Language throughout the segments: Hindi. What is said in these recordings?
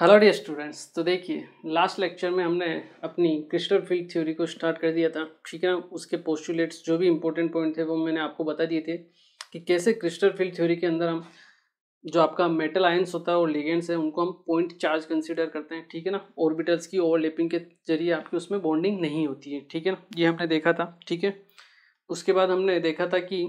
हेलो डियर स्टूडेंट्स तो देखिए लास्ट लेक्चर में हमने अपनी क्रिस्टल फील्ड थ्योरी को स्टार्ट कर दिया था ठीक है ना उसके पोस्टुलेट्स जो भी इंपॉर्टेंट पॉइंट थे वो मैंने आपको बता दिए थे कि कैसे क्रिस्टल फील्ड थ्योरी के अंदर हम जो आपका मेटल आयंस होता है और लिगेंड्स है उनको हम पॉइंट चार्ज कंसिडर करते हैं ठीक है ना ऑर्बिटल्स की ओवरलेपिंग के जरिए आपकी उसमें बॉन्डिंग नहीं होती है ठीक है ना ये हमने देखा था ठीक है उसके बाद हमने देखा था कि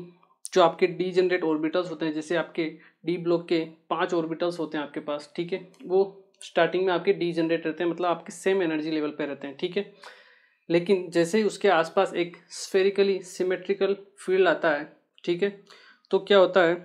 जो आपके डी जनरेट ऑर्बिटल्स होते हैं जैसे आपके डी ब्लॉक के पांच ऑर्बिटल्स होते हैं आपके पास ठीक है वो स्टार्टिंग में आपके डी जनरेट रहते हैं मतलब आपके सेम एनर्जी लेवल पर रहते हैं ठीक है लेकिन जैसे ही उसके आसपास एक स्फेरिकली सिमेट्रिकल फील्ड आता है ठीक है तो क्या होता है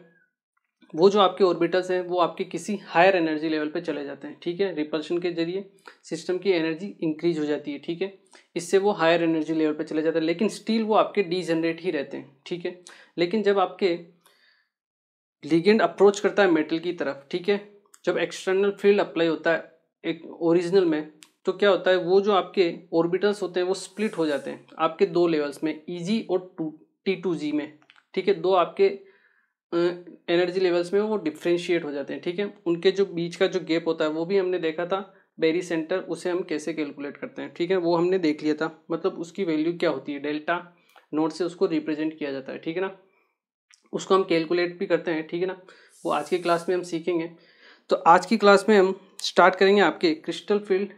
वो जो आपके ऑर्बिटल्स हैं वो आपके किसी हायर एनर्जी लेवल पे चले जाते हैं ठीक है रिपल्शन के जरिए सिस्टम की एनर्जी इंक्रीज हो जाती है ठीक है इससे वो हायर एनर्जी लेवल पे चले जाते हैं लेकिन स्टील वो आपके डी जनरेट ही रहते हैं ठीक है लेकिन जब आपके लिगेंड अप्रोच करता है मेटल की तरफ ठीक है जब एक्सटर्नल फील्ड अप्लाई होता है एक ओरिजिनल में तो क्या होता है वो जो आपके ऑर्बिटल्स होते हैं वो स्प्लिट हो जाते हैं आपके दो लेवल्स में ई e और टू टी टू जी में ठीक है दो आपके एनर्जी लेवल्स में वो डिफ्रेंशिएट हो जाते हैं ठीक है उनके जो बीच का जो गैप होता है वो भी हमने देखा था बेरी सेंटर उसे हम कैसे कैलकुलेट करते हैं ठीक है वो हमने देख लिया था मतलब उसकी वैल्यू क्या होती है डेल्टा नोट से उसको रिप्रेजेंट किया जाता है ठीक है ना उसको हम कैलकुलेट भी करते हैं ठीक है ना वो आज की क्लास में हम सीखेंगे तो आज की क्लास में हम स्टार्ट करेंगे आपके क्रिस्टल फील्ड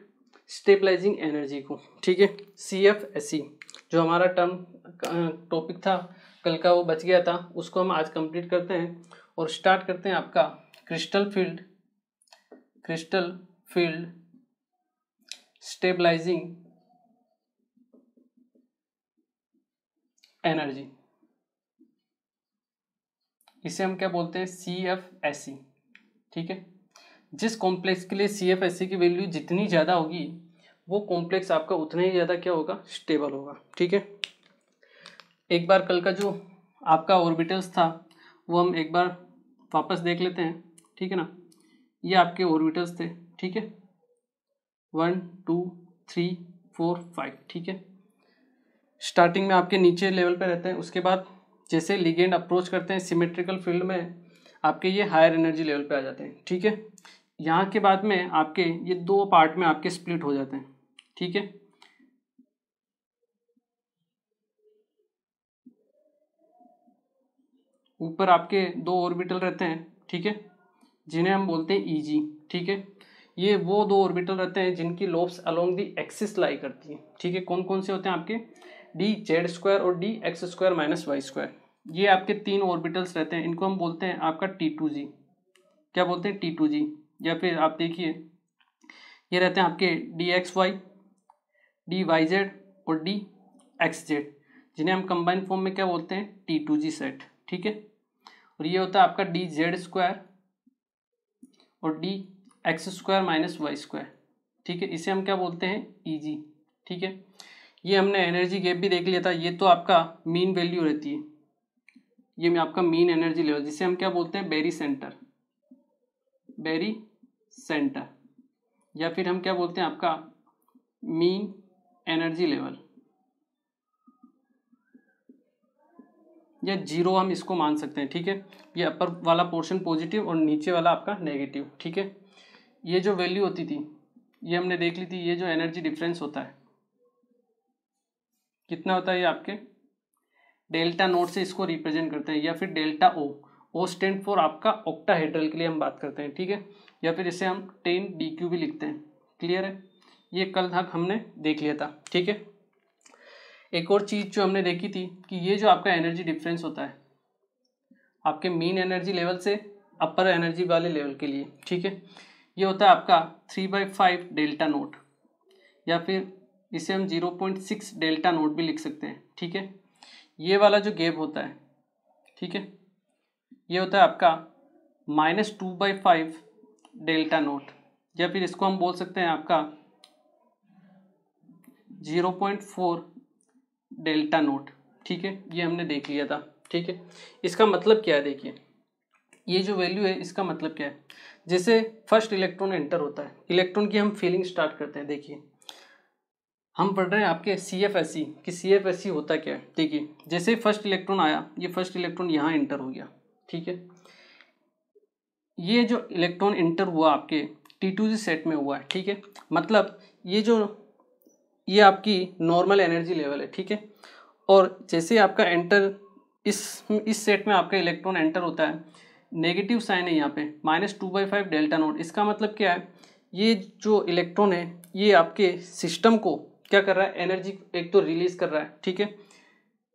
स्टेबलाइजिंग एनर्जी को ठीक है सी एफ एस सी जो हमारा टर्म टॉपिक था कल का वो बच गया था उसको हम आज कंप्लीट करते हैं और स्टार्ट करते हैं आपका crystal field crystal field stabilising energy इसे हम क्या बोलते हैं सी एफ एस सी ठीक है जिस कॉम्प्लेक्स के लिए सी एफ एस सी की वैल्यू जितनी ज़्यादा होगी वो कॉम्प्लेक्स आपका उतना ही ज़्यादा क्या होगा स्टेबल होगा ठीक है एक बार कल का जो आपका ऑर्बिटल्स था वो हम एक बार वापस देख लेते हैं ठीक है ना ये आपके ऑर्बिटल्स थे ठीक है one two three four five ठीक है स्टार्टिंग में आपके नीचे लेवल पे रहते हैं उसके बाद जैसे लिगेंड अप्रोच करते हैं सिमेट्रिकल फील्ड में आपके ये हायर एनर्जी लेवल पे आ जाते हैं ठीक है यहाँ के बाद में आपके ये दो पार्ट में आपके स्प्लिट हो जाते हैं ठीक है ऊपर आपके दो ऑर्बिटल रहते हैं ठीक है जिन्हें हम बोलते हैं ईजी e ठीक है ये वो दो ऑर्बिटल रहते हैं जिनकी lobes along the axis lie करती है ठीक है कौन कौन से होते हैं आपके डी जेड स्क्वायर और D X square minus Y square ये आपके तीन ऑर्बिटल्स रहते हैं इनको हम बोलते हैं आपका टी टू जी क्या बोलते हैं टी टू जी या फिर आप देखिए ये रहते हैं आपके D X Y D Y Z और डी एक्स जेड जिन्हें हम कंबाइन फॉर्म में क्या बोलते हैं टी टू जी सेट ठीक है और ये होता है आपका डी जेड स्क्वायर और D X square minus Y square ठीक है इसे हम क्या बोलते हैं ई e जी ठीक है ये हमने एनर्जी गैप भी देख लिया था ये तो आपका मीन वैल्यू रहती है ये आपका मीन एनर्जी लेवल जिसे हम क्या बोलते हैं बेरी सेंटर बेरी सेंटर या फिर हम क्या बोलते हैं आपका मीन एनर्जी लेवल या जीरो हम इसको मान सकते हैं ठीक है ये अपर वाला पोर्शन पॉजिटिव और नीचे वाला आपका नेगेटिव ठीक है ये जो वैल्यू होती थी ये हमने देख ली थी ये जो एनर्जी डिफरेंस होता है कितना होता है ये आपके डेल्टा नोट से इसको रिप्रेजेंट करते हैं या फिर delta O O stand for आपका ऑक्टाहेड्रल के लिए हम बात करते हैं ठीक है या फिर इसे हम टेन डी क्यू भी लिखते हैं क्लियर है ये कल तक हमने देख लिया था ठीक है एक और चीज़ जो हमने देखी थी कि ये जो आपका एनर्जी डिफरेंस होता है आपके मेन एनर्जी लेवल से अपर एनर्जी वाले लेवल के लिए ठीक है ये होता है आपका three by five delta nought या फिर इसे हम zero point six delta nought भी लिख सकते हैं ठीक है ये वाला जो गेप होता है ठीक है ये होता है आपका minus two by five delta nought या फिर इसको हम बोल सकते हैं आपका zero point four delta nought ठीक है ये हमने देख लिया था ठीक है इसका मतलब क्या है देखिए ये जो वैल्यू है इसका मतलब क्या है जैसे फर्स्ट इलेक्ट्रॉन एंटर होता है इलेक्ट्रॉन की हम फीलिंग स्टार्ट करते हैं देखिए हम पढ़ रहे हैं आपके सी एफ एस सी कि सी एफ एस सी होता क्या है देखिए जैसे फर्स्ट इलेक्ट्रॉन आया ये फर्स्ट इलेक्ट्रॉन यहाँ एंटर हो गया ठीक है ये जो इलेक्ट्रॉन इंटर हुआ आपके टी टू जी सेट में हुआ है ठीक है मतलब ये जो ये आपकी नॉर्मल एनर्जी लेवल है ठीक है और जैसे आपका एंटर इस इस सेट में आपका इलेक्ट्रॉन एंटर होता है नेगेटिव साइन है यहाँ पे minus two by five delta nought इसका मतलब क्या है ये जो इलेक्ट्रॉन है ये आपके सिस्टम को क्या कर रहा है एनर्जी एक तो रिलीज कर रहा है ठीक है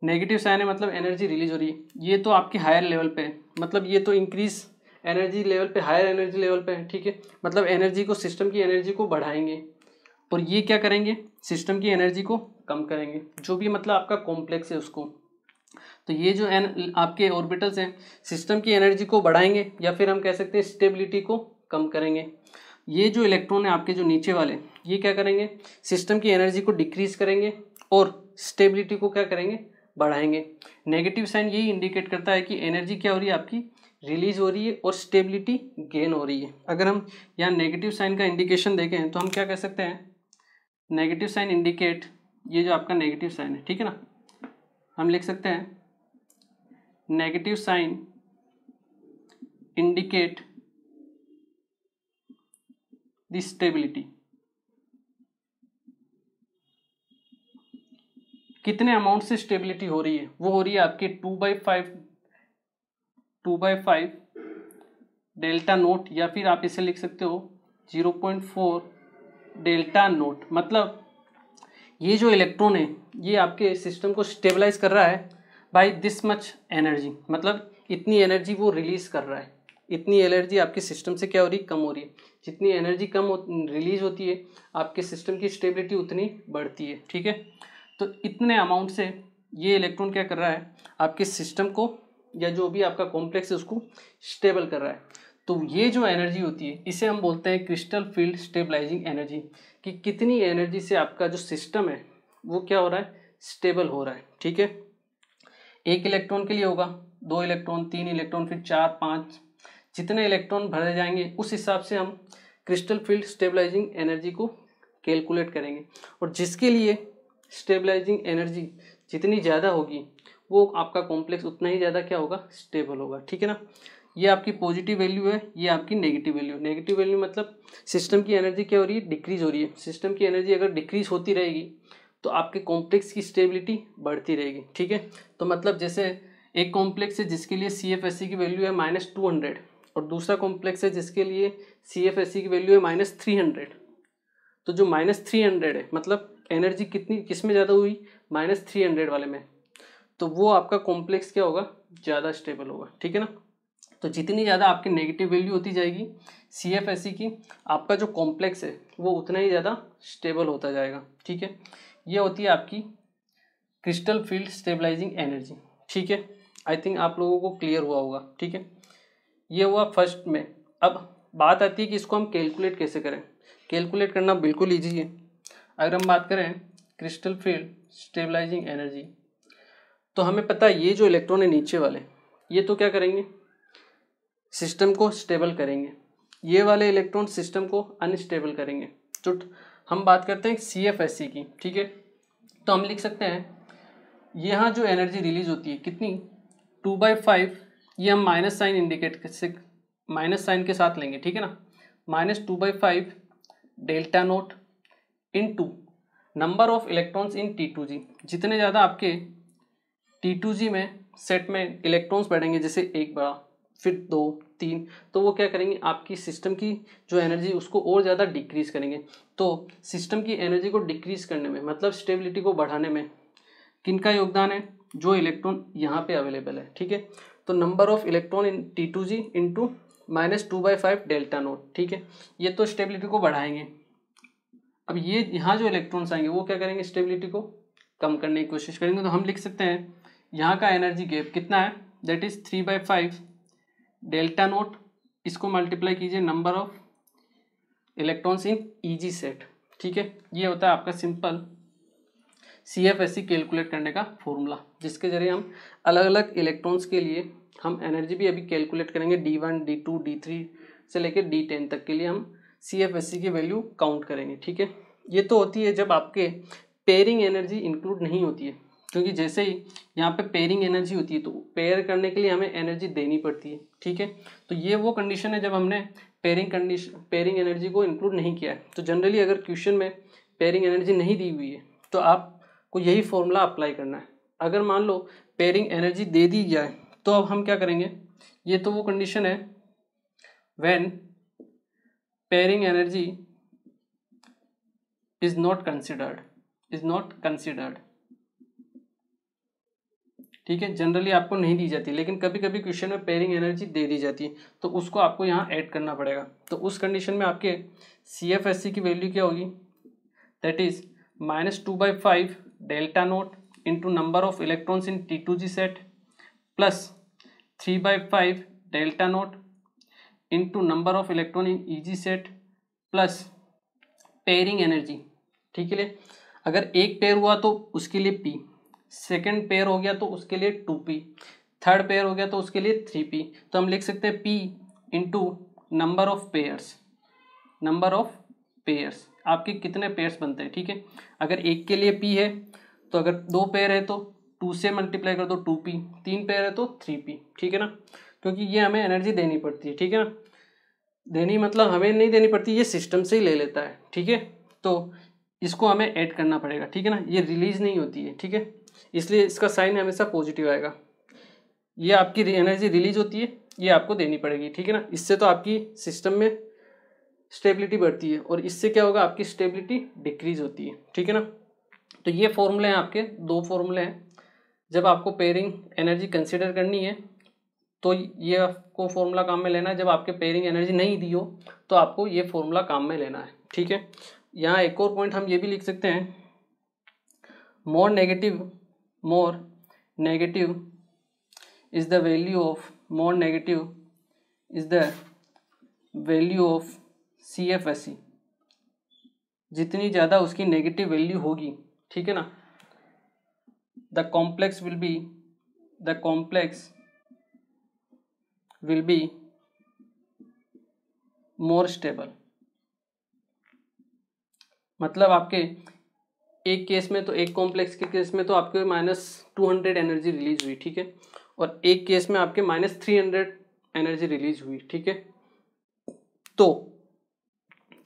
नेगेटिव साइन है मतलब एनर्जी रिलीज हो रही है ये तो आपके हायर लेवल पे मतलब ये तो इंक्रीज़ एनर्जी लेवल पे हायर एनर्जी लेवल पे ठीक है मतलब एनर्जी को सिस्टम की एनर्जी को बढ़ाएंगे और ये क्या करेंगे सिस्टम की एनर्जी को कम करेंगे जो भी मतलब आपका कॉम्प्लेक्स है उसको तो ये जो एन आपके ऑर्बिटल्स हैं सिस्टम की एनर्जी को बढ़ाएंगे या फिर हम कह सकते हैं स्टेबिलिटी को कम करेंगे ये जो इलेक्ट्रॉन है आपके जो नीचे वाले ये क्या करेंगे सिस्टम की एनर्जी को डिक्रीज करेंगे और स्टेबिलिटी को क्या करेंगे बढ़ाएंगे नेगेटिव साइन यही इंडिकेट करता है कि एनर्जी क्या हो रही है आपकी रिलीज हो रही है और स्टेबिलिटी गेन हो रही है अगर हम यहाँ नेगेटिव साइन का इंडिकेशन देखें तो हम क्या कह सकते हैं नेगेटिव साइन इंडिकेट ये जो आपका नेगेटिव साइन है ठीक है ना हम लिख सकते हैं negative sign indicate the stability कितने अमाउंट से स्टेबिलिटी हो रही है वो हो रही है आपकी two by five two by five delta nought या फिर आप इसे लिख सकते हो zero point four delta nought मतलब ये जो इलेक्ट्रॉन है ये आपके सिस्टम को स्टेबलाइज कर रहा है बाय दिस मच एनर्जी मतलब इतनी एनर्जी वो रिलीज कर रहा है इतनी एनर्जी आपके सिस्टम से क्या हो रही कम हो रही है जितनी एनर्जी कम हो, रिलीज होती है आपके सिस्टम की स्टेबिलिटी उतनी बढ़ती है ठीक है तो इतने अमाउंट से ये इलेक्ट्रॉन क्या कर रहा है आपके सिस्टम को या जो भी आपका कॉम्प्लेक्स है उसको स्टेबल कर रहा है तो ये जो एनर्जी होती है इसे हम बोलते हैं क्रिस्टल फील्ड स्टेबलाइजिंग एनर्जी कि कितनी एनर्जी से आपका जो सिस्टम है वो क्या हो रहा है स्टेबल हो रहा है ठीक है एक इलेक्ट्रॉन के लिए होगा दो इलेक्ट्रॉन तीन इलेक्ट्रॉन फिर चार पाँच जितने इलेक्ट्रॉन भरे जाएंगे उस हिसाब से हम क्रिस्टल फील्ड स्टेबलाइजिंग एनर्जी को कैलकुलेट करेंगे और जिसके लिए स्टेबलाइजिंग एनर्जी जितनी ज़्यादा होगी वो आपका कॉम्प्लेक्स उतना ही ज़्यादा क्या होगा स्टेबल होगा ठीक है ना ये आपकी पॉजिटिव वैल्यू है ये आपकी नेगेटिव वैल्यू नेगेटिव वैल्यू मतलब सिस्टम की एनर्जी क्या हो रही है डिक्रीज हो रही है सिस्टम की एनर्जी अगर डिक्रीज होती रहेगी तो आपके कॉम्प्लेक्स की स्टेबिलिटी बढ़ती रहेगी ठीक है तो मतलब जैसे एक कॉम्प्लेक्स है जिसके लिए सी एफ एस सी की वैल्यू है माइनस टू हंड्रेड और दूसरा कॉम्प्लेक्स है जिसके लिए सी एफ एस सी की वैल्यू है माइनस थ्री हंड्रेड तो जो माइनस थ्री हंड्रेड है मतलब एनर्जी कितनी किस में ज़्यादा हुई माइनस थ्री हंड्रेड वाले में तो वो आपका कॉम्प्लेक्स क्या होगा ज़्यादा स्टेबल होगा ठीक है ना तो जितनी ज़्यादा आपकी नेगेटिव वैल्यू होती जाएगी सी एफ एस की आपका जो कॉम्प्लेक्स है वो उतना ही ज़्यादा स्टेबल होता जाएगा ठीक है ये होती है आपकी क्रिस्टल फील्ड स्टेबलाइजिंग एनर्जी ठीक है आई थिंक आप लोगों को क्लियर हुआ होगा ठीक है ये हुआ फर्स्ट में अब बात आती है कि इसको हम कैलकुलेट कैसे करें कैलकुलेट करना बिल्कुल ईजी है अगर हम बात करें क्रिस्टल फील्ड स्टेबलाइजिंग एनर्जी तो हमें पता है ये जो इलेक्ट्रॉन है नीचे वाले ये तो क्या करेंगे सिस्टम को स्टेबल करेंगे ये वाले इलेक्ट्रॉन सिस्टम को अनस्टेबल करेंगे तो हम बात करते हैं सी एफ एस सी की ठीक है तो हम लिख सकते हैं यहाँ जो एनर्जी रिलीज होती है कितनी टू बाई फाइव ये हम माइनस साइन इंडिकेट से माइनस साइन के साथ लेंगे ठीक है ना minus two by five delta nought into number of electrons in T two g जितने ज़्यादा आपके टी में सेट में इलेक्ट्रॉन्स बढ़ेंगे जैसे एक बड़ा फिर दो तीन तो वो क्या करेंगे आपकी सिस्टम की जो एनर्जी उसको और ज़्यादा डिक्रीज करेंगे तो सिस्टम की एनर्जी को डिक्रीज करने में मतलब स्टेबिलिटी को बढ़ाने में किन का योगदान है जो इलेक्ट्रॉन यहाँ पे अवेलेबल है ठीक है तो number of electron in T two g into minus two by five delta nought ठीक है ये तो स्टेबिलिटी को बढ़ाएंगे अब ये यहाँ जो इलेक्ट्रॉन्स आएंगे वो क्या करेंगे स्टेबिलिटी को कम करने की कोशिश करेंगे तो हम लिख सकते हैं यहाँ का एनर्जी गैप कितना है that is three by five delta nought इसको मल्टीप्लाई कीजिए number of electrons in e set ठीक है ये होता है आपका simple C F S C calculate करने का फॉर्मूला जिसके ज़रिए हम अलग अलग इलेक्ट्रॉन्स के लिए हम एनर्जी भी अभी कैलकुलेट करेंगे d one d two d three से लेकर डी टेन तक के लिए हम सी एफ एस सी की वैल्यू काउंट करेंगे ठीक है ये तो होती है जब आपके पेयरिंग एनर्जी इंक्लूड नहीं होती है क्योंकि जैसे ही यहाँ पे पेयरिंग एनर्जी होती है तो पेयर करने के लिए हमें एनर्जी देनी पड़ती है ठीक है तो ये वो कंडीशन है जब हमने पेयरिंग कंडीशन पेयरिंग एनर्जी को इंक्लूड नहीं किया है तो जनरली अगर क्वेश्चन में पेयरिंग एनर्जी नहीं दी हुई है तो आपको यही फॉर्मूला अप्लाई करना है अगर मान लो पेयरिंग एनर्जी दे दी जाए तो अब हम क्या करेंगे ये तो वो कंडीशन है when pairing energy is not considered is not considered ठीक है जनरली आपको नहीं दी जाती लेकिन कभी कभी क्वेश्चन में पेयरिंग एनर्जी दे दी जाती है तो उसको आपको यहाँ ऐड करना पड़ेगा तो उस कंडीशन में आपके सी एफ एस सी की वैल्यू क्या होगी that is minus two by five delta nought into number of electrons in T two ji set plus three by five delta nought into number of electron in E ji set plus pairing energy ठीक है अगर एक पेयर हुआ तो उसके लिए पी सेकेंड पेयर हो गया तो उसके लिए टू पी थर्ड पेयर हो गया तो उसके लिए थ्री पी तो हम लिख सकते हैं P into number of pairs number of pairs आपके कितने पेयर्स बनते हैं ठीक है अगर एक के लिए पी है तो अगर दो पेयर है तो टू से मल्टीप्लाई कर दो टू पी तीन पेयर है तो थ्री पी ठीक है ना क्योंकि ये हमें एनर्जी देनी पड़ती है ठीक है ना देनी मतलब हमें नहीं देनी पड़ती ये सिस्टम से ही ले लेता है ठीक है तो इसको हमें ऐड करना पड़ेगा ठीक है ना ये रिलीज नहीं होती है ठीक है इसलिए इसका साइन हमेशा पॉजिटिव आएगा ये आपकी एनर्जी रिलीज होती है ये आपको देनी पड़ेगी ठीक है ना इससे तो आपकी सिस्टम में स्टेबिलिटी बढ़ती है और इससे क्या होगा आपकी स्टेबिलिटी डिक्रीज होती है ठीक है ना तो ये फॉर्मूले हैं आपके दो फॉर्मूले हैं जब आपको पेयरिंग एनर्जी कंसिडर करनी है तो ये आपको फॉर्मूला काम में लेना है जब आपके पेयरिंग एनर्जी नहीं दी हो तो आपको ये फॉर्मूला काम में लेना है ठीक है यहाँ एक और पॉइंट हम ये भी लिख सकते हैं more negative more negative is the value of more negative is the value of C F S C जितनी ज़्यादा उसकी नेगेटिव वैल्यू होगी ठीक है ना the complex will be the complex will be more stable मतलब आपके एक केस में तो एक कॉम्प्लेक्स के केस में तो आपके minus two hundred energy release हुई ठीक है और एक केस में आपके minus three hundred energy release हुई ठीक है तो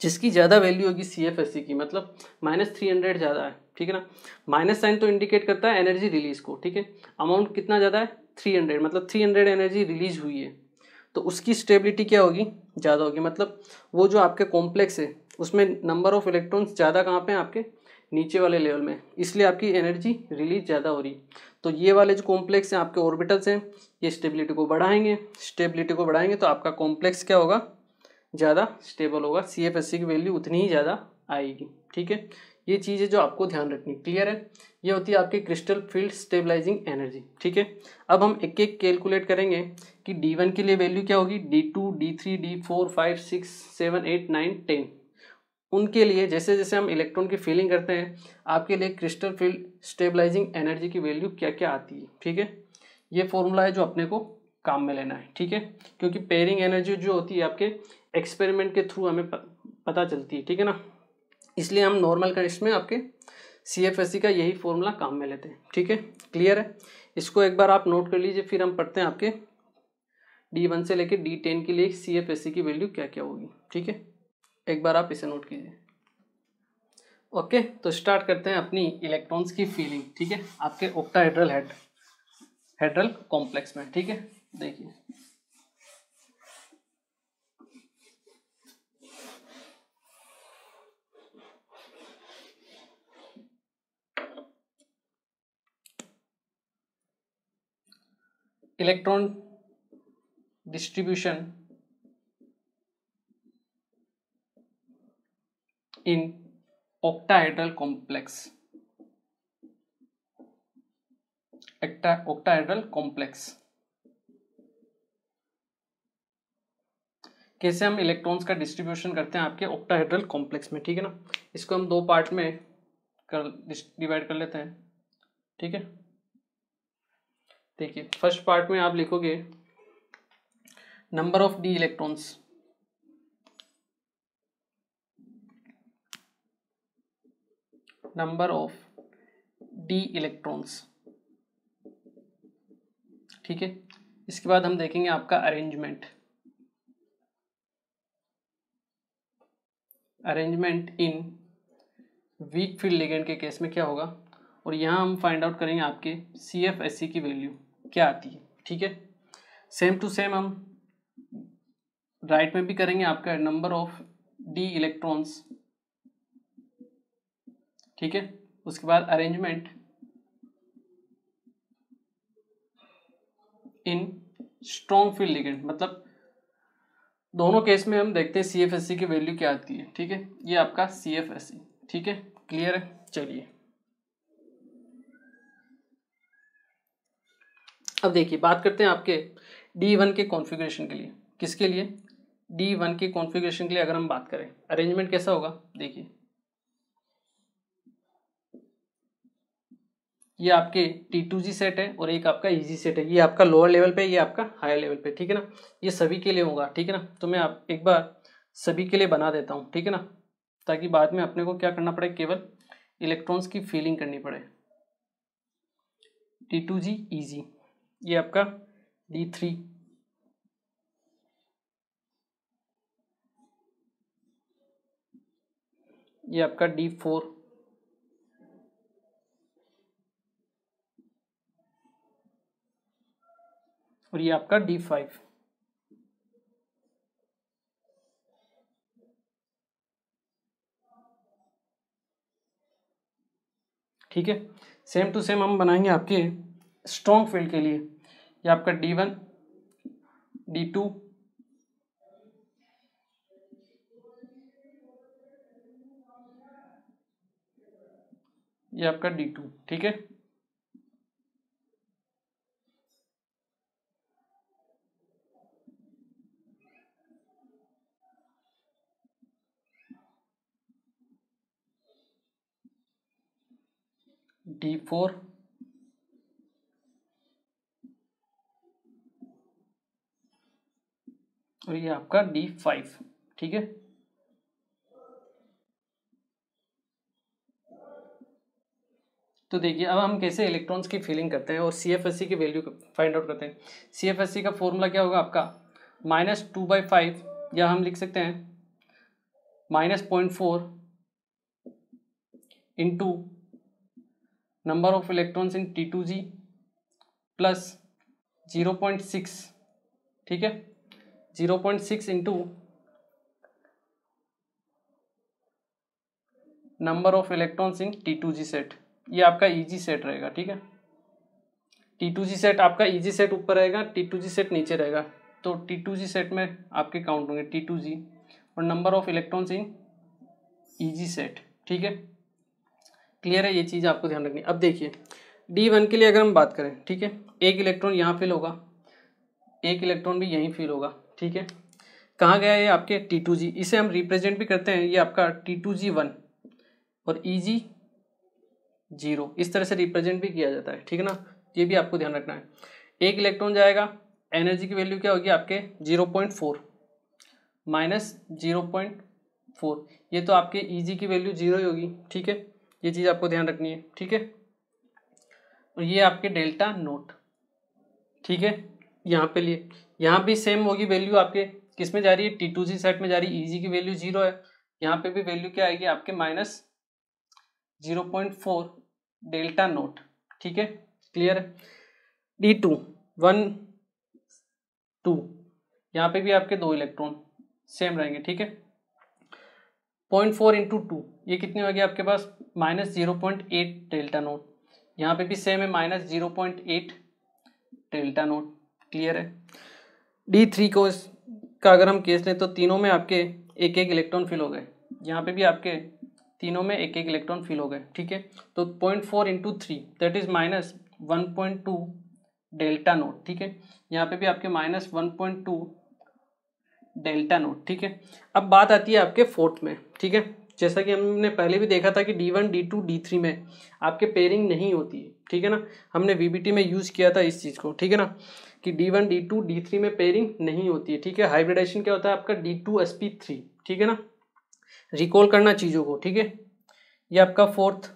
जिसकी ज़्यादा वैल्यू होगी सी एफ एस सी की मतलब माइनस थ्री हंड्रेड ज़्यादा है ठीक है ना माइनस साइन तो इंडिकेट करता है एनर्जी रिलीज को ठीक है अमाउंट कितना ज़्यादा है थ्री हंड्रेड मतलब थ्री हंड्रेड एनर्जी रिलीज हुई है तो उसकी स्टेबिलिटी क्या होगी ज़्यादा होगी मतलब वो जो आपके कॉम्प्लेक्स है उसमें नंबर ऑफ इलेक्ट्रॉन्स ज़्यादा कहाँ पे हैं आपके नीचे वाले लेवल में इसलिए आपकी एनर्जी रिलीज ज़्यादा हो रही तो ये वाले जो कॉम्प्लेक्स हैं आपके ऑर्बिटल्स हैं ये स्टेबिलिटी को बढ़ाएंगे स्टेबिलिटी को बढ़ाएंगे तो आपका कॉम्प्लेक्स क्या होगा ज़्यादा स्टेबल होगा सी एफ एस सी की वैल्यू उतनी ही ज़्यादा आएगी ठीक है ये चीज़ है जो आपको ध्यान रखनी क्लियर है ये होती है आपकी क्रिस्टल फील्ड स्टेबलाइजिंग एनर्जी ठीक है अब हम एक एक कैलकुलेट करेंगे कि D1 के लिए वैल्यू क्या होगी D2, D3, D4, 5, 6, 7, 8, 9, टेन उनके लिए जैसे जैसे हम इलेक्ट्रॉन की फीलिंग करते हैं आपके लिए क्रिस्टल फील्ड स्टेबलाइजिंग एनर्जी की वैल्यू क्या क्या आती है ठीक है ये फॉर्मूला है जो अपने को काम में लेना है ठीक है क्योंकि पेयरिंग एनर्जी जो होती है आपके एक्सपेरिमेंट के थ्रू हमें पता चलती है ठीक है ना इसलिए हम नॉर्मल कंडीशन में आपके सी का यही फॉर्मूला काम में लेते हैं ठीक है क्लियर है इसको एक बार आप नोट कर लीजिए फिर हम पढ़ते हैं आपके डी वन से लेकर डी टेन के लिए सी की वैल्यू क्या क्या होगी ठीक है एक बार आप इसे नोट कीजिए ओके तो स्टार्ट करते हैं अपनी इलेक्ट्रॉन्स की फीलिंग ठीक है आपके ओक्टाहेड्रल हेड हेड्रल कॉम्प्लेक्स में ठीक है देखिए electron distribution in octahedral complex octa octahedral complex कैसे हम इलेक्ट्रॉन्स का डिस्ट्रीब्यूशन करते हैं आपके ऑक्टाहेड्रल कॉम्प्लेक्स में ठीक है ना इसको हम दो पार्ट में कर डिवाइड कर लेते हैं ठीक है देखिए फर्स्ट पार्ट में आप लिखोगे number of d electrons number of d electrons ठीक है इसके बाद हम देखेंगे आपका arrangement arrangement in weak field ligand के केस में क्या होगा और यहाँ हम फाइंड आउट करेंगे आपके सी एफ एस सी की वैल्यू क्या आती है ठीक है सेम टू सेम हम राइट में भी करेंगे आपका नंबर ऑफ डी इलेक्ट्रॉन्स ठीक है उसके बाद arrangement in strong field ligand मतलब दोनों केस में हम देखते हैं सीएफएससी की वैल्यू क्या आती है ठीक है ये आपका सीएफएससी ठीक है क्लियर है चलिए अब देखिए बात करते हैं आपके डी वन के कॉन्फ़िगरेशन के लिए किसके लिए डी वन के कॉन्फ़िगरेशन के लिए अगर हम बात करें अरेंजमेंट कैसा होगा देखिए ये आपके टी टू जी सेट है और एक आपका जी e सेट है ये आपका लोअर लेवल पे ये आपका हायर लेवल पे ठीक है ना ये सभी के लिए होगा ठीक है ना तो मैं आप एक बार सभी के लिए बना देता हूँ ठीक है ना ताकि बाद में अपने को क्या करना पड़े केवल इलेक्ट्रॉन्स की फीलिंग करनी पड़े टी टू जी ई जी ये आपका डी थ्री ये आपका डी फोर और ये आपका डी फाइव ठीक है सेम टू सेम हम बनाएंगे आपके स्ट्रॉन्ग फील्ड के लिए ये आपका डी वन डी टू ये आपका डी टू ठीक है डी फोर और ये आपका डी फाइव ठीक है तो देखिए अब हम कैसे इलेक्ट्रॉन्स की फिलिंग करते हैं और सी एफ एस सी की वैल्यू फाइंड आउट करते हैं सी एफ एस सी का फॉर्मूला क्या होगा आपका माइनस टू बाई फाइव या हम लिख सकते हैं minus point four into number of electrons in T two g plus zero point six ठीक है zero point six into number of electrons in T two ji set ये आपका ईजी सेट रहेगा ठीक है टी टू जी सेट आपका ईजी सेट ऊपर रहेगा टी टू जी सेट नीचे रहेगा तो टी टू जी सेट में आपके काउंट होंगे टी टू जी और number of electrons in E ji set ठीक है क्लियर है ये चीज़ आपको ध्यान रखनी अब देखिए डी वन के लिए अगर हम बात करें ठीक है एक इलेक्ट्रॉन यहाँ फिल होगा एक इलेक्ट्रॉन भी यहीं फिल होगा ठीक है कहाँ गया ये आपके टी टू जी इसे हम रिप्रेजेंट भी करते हैं ये आपका टी टू जी वन और ई जी जीरो इस तरह से रिप्रेजेंट भी किया जाता है ठीक है ना ये भी आपको ध्यान रखना है एक इलेक्ट्रॉन जाएगा एनर्जी की वैल्यू क्या होगी आपके zero point four minus zero point four ये तो आपके ई e जी की वैल्यू जीरो ही होगी ठीक है ये चीज़ आपको ध्यान रखनी है ठीक है और ये आपके डेल्टा नोट ठीक है यहाँ पे लिए यहाँ भी सेम होगी वैल्यू आपके किस में जा रही है टी टू जी सेट में जा रही है ईजी की वैल्यू जीरो है यहाँ पे भी वैल्यू क्या आएगी आपके minus zero point four delta nought ठीक है क्लियर है डी टू वन टू यहाँ पे भी आपके दो इलेक्ट्रॉन सेम रहेंगे ठीक है पॉइंट फोर इंटू टू ये कितनी हो गया आपके पास minus zero point eight delta nought यहाँ पे भी सेम है minus zero point eight delta nought clear है डी थ्री को का अगर हम केस लें तो तीनों में आपके एक एक इलेक्ट्रॉन फिल हो गए यहाँ पे भी आपके तीनों में एक एक इलेक्ट्रॉन फिल हो गए ठीक है तो point four into three that is minus one point two delta nought ठीक है यहाँ पे भी आपके minus one point two delta nought ठीक है अब बात आती है आपके फोर्थ में ठीक है जैसा कि हमने पहले भी देखा था कि d one d two d three में आपके पेयरिंग नहीं होती है ठीक है ना हमने टी में यूज़ किया था इस चीज़ को ठीक है ना कि d one d two d three में पेयरिंग नहीं होती है ठीक है हाइब्रिडाइजेशन क्या होता है आपका d two s p three ठीक है ना रिकॉल करना चीज़ों को ठीक है ये आपका फोर्थ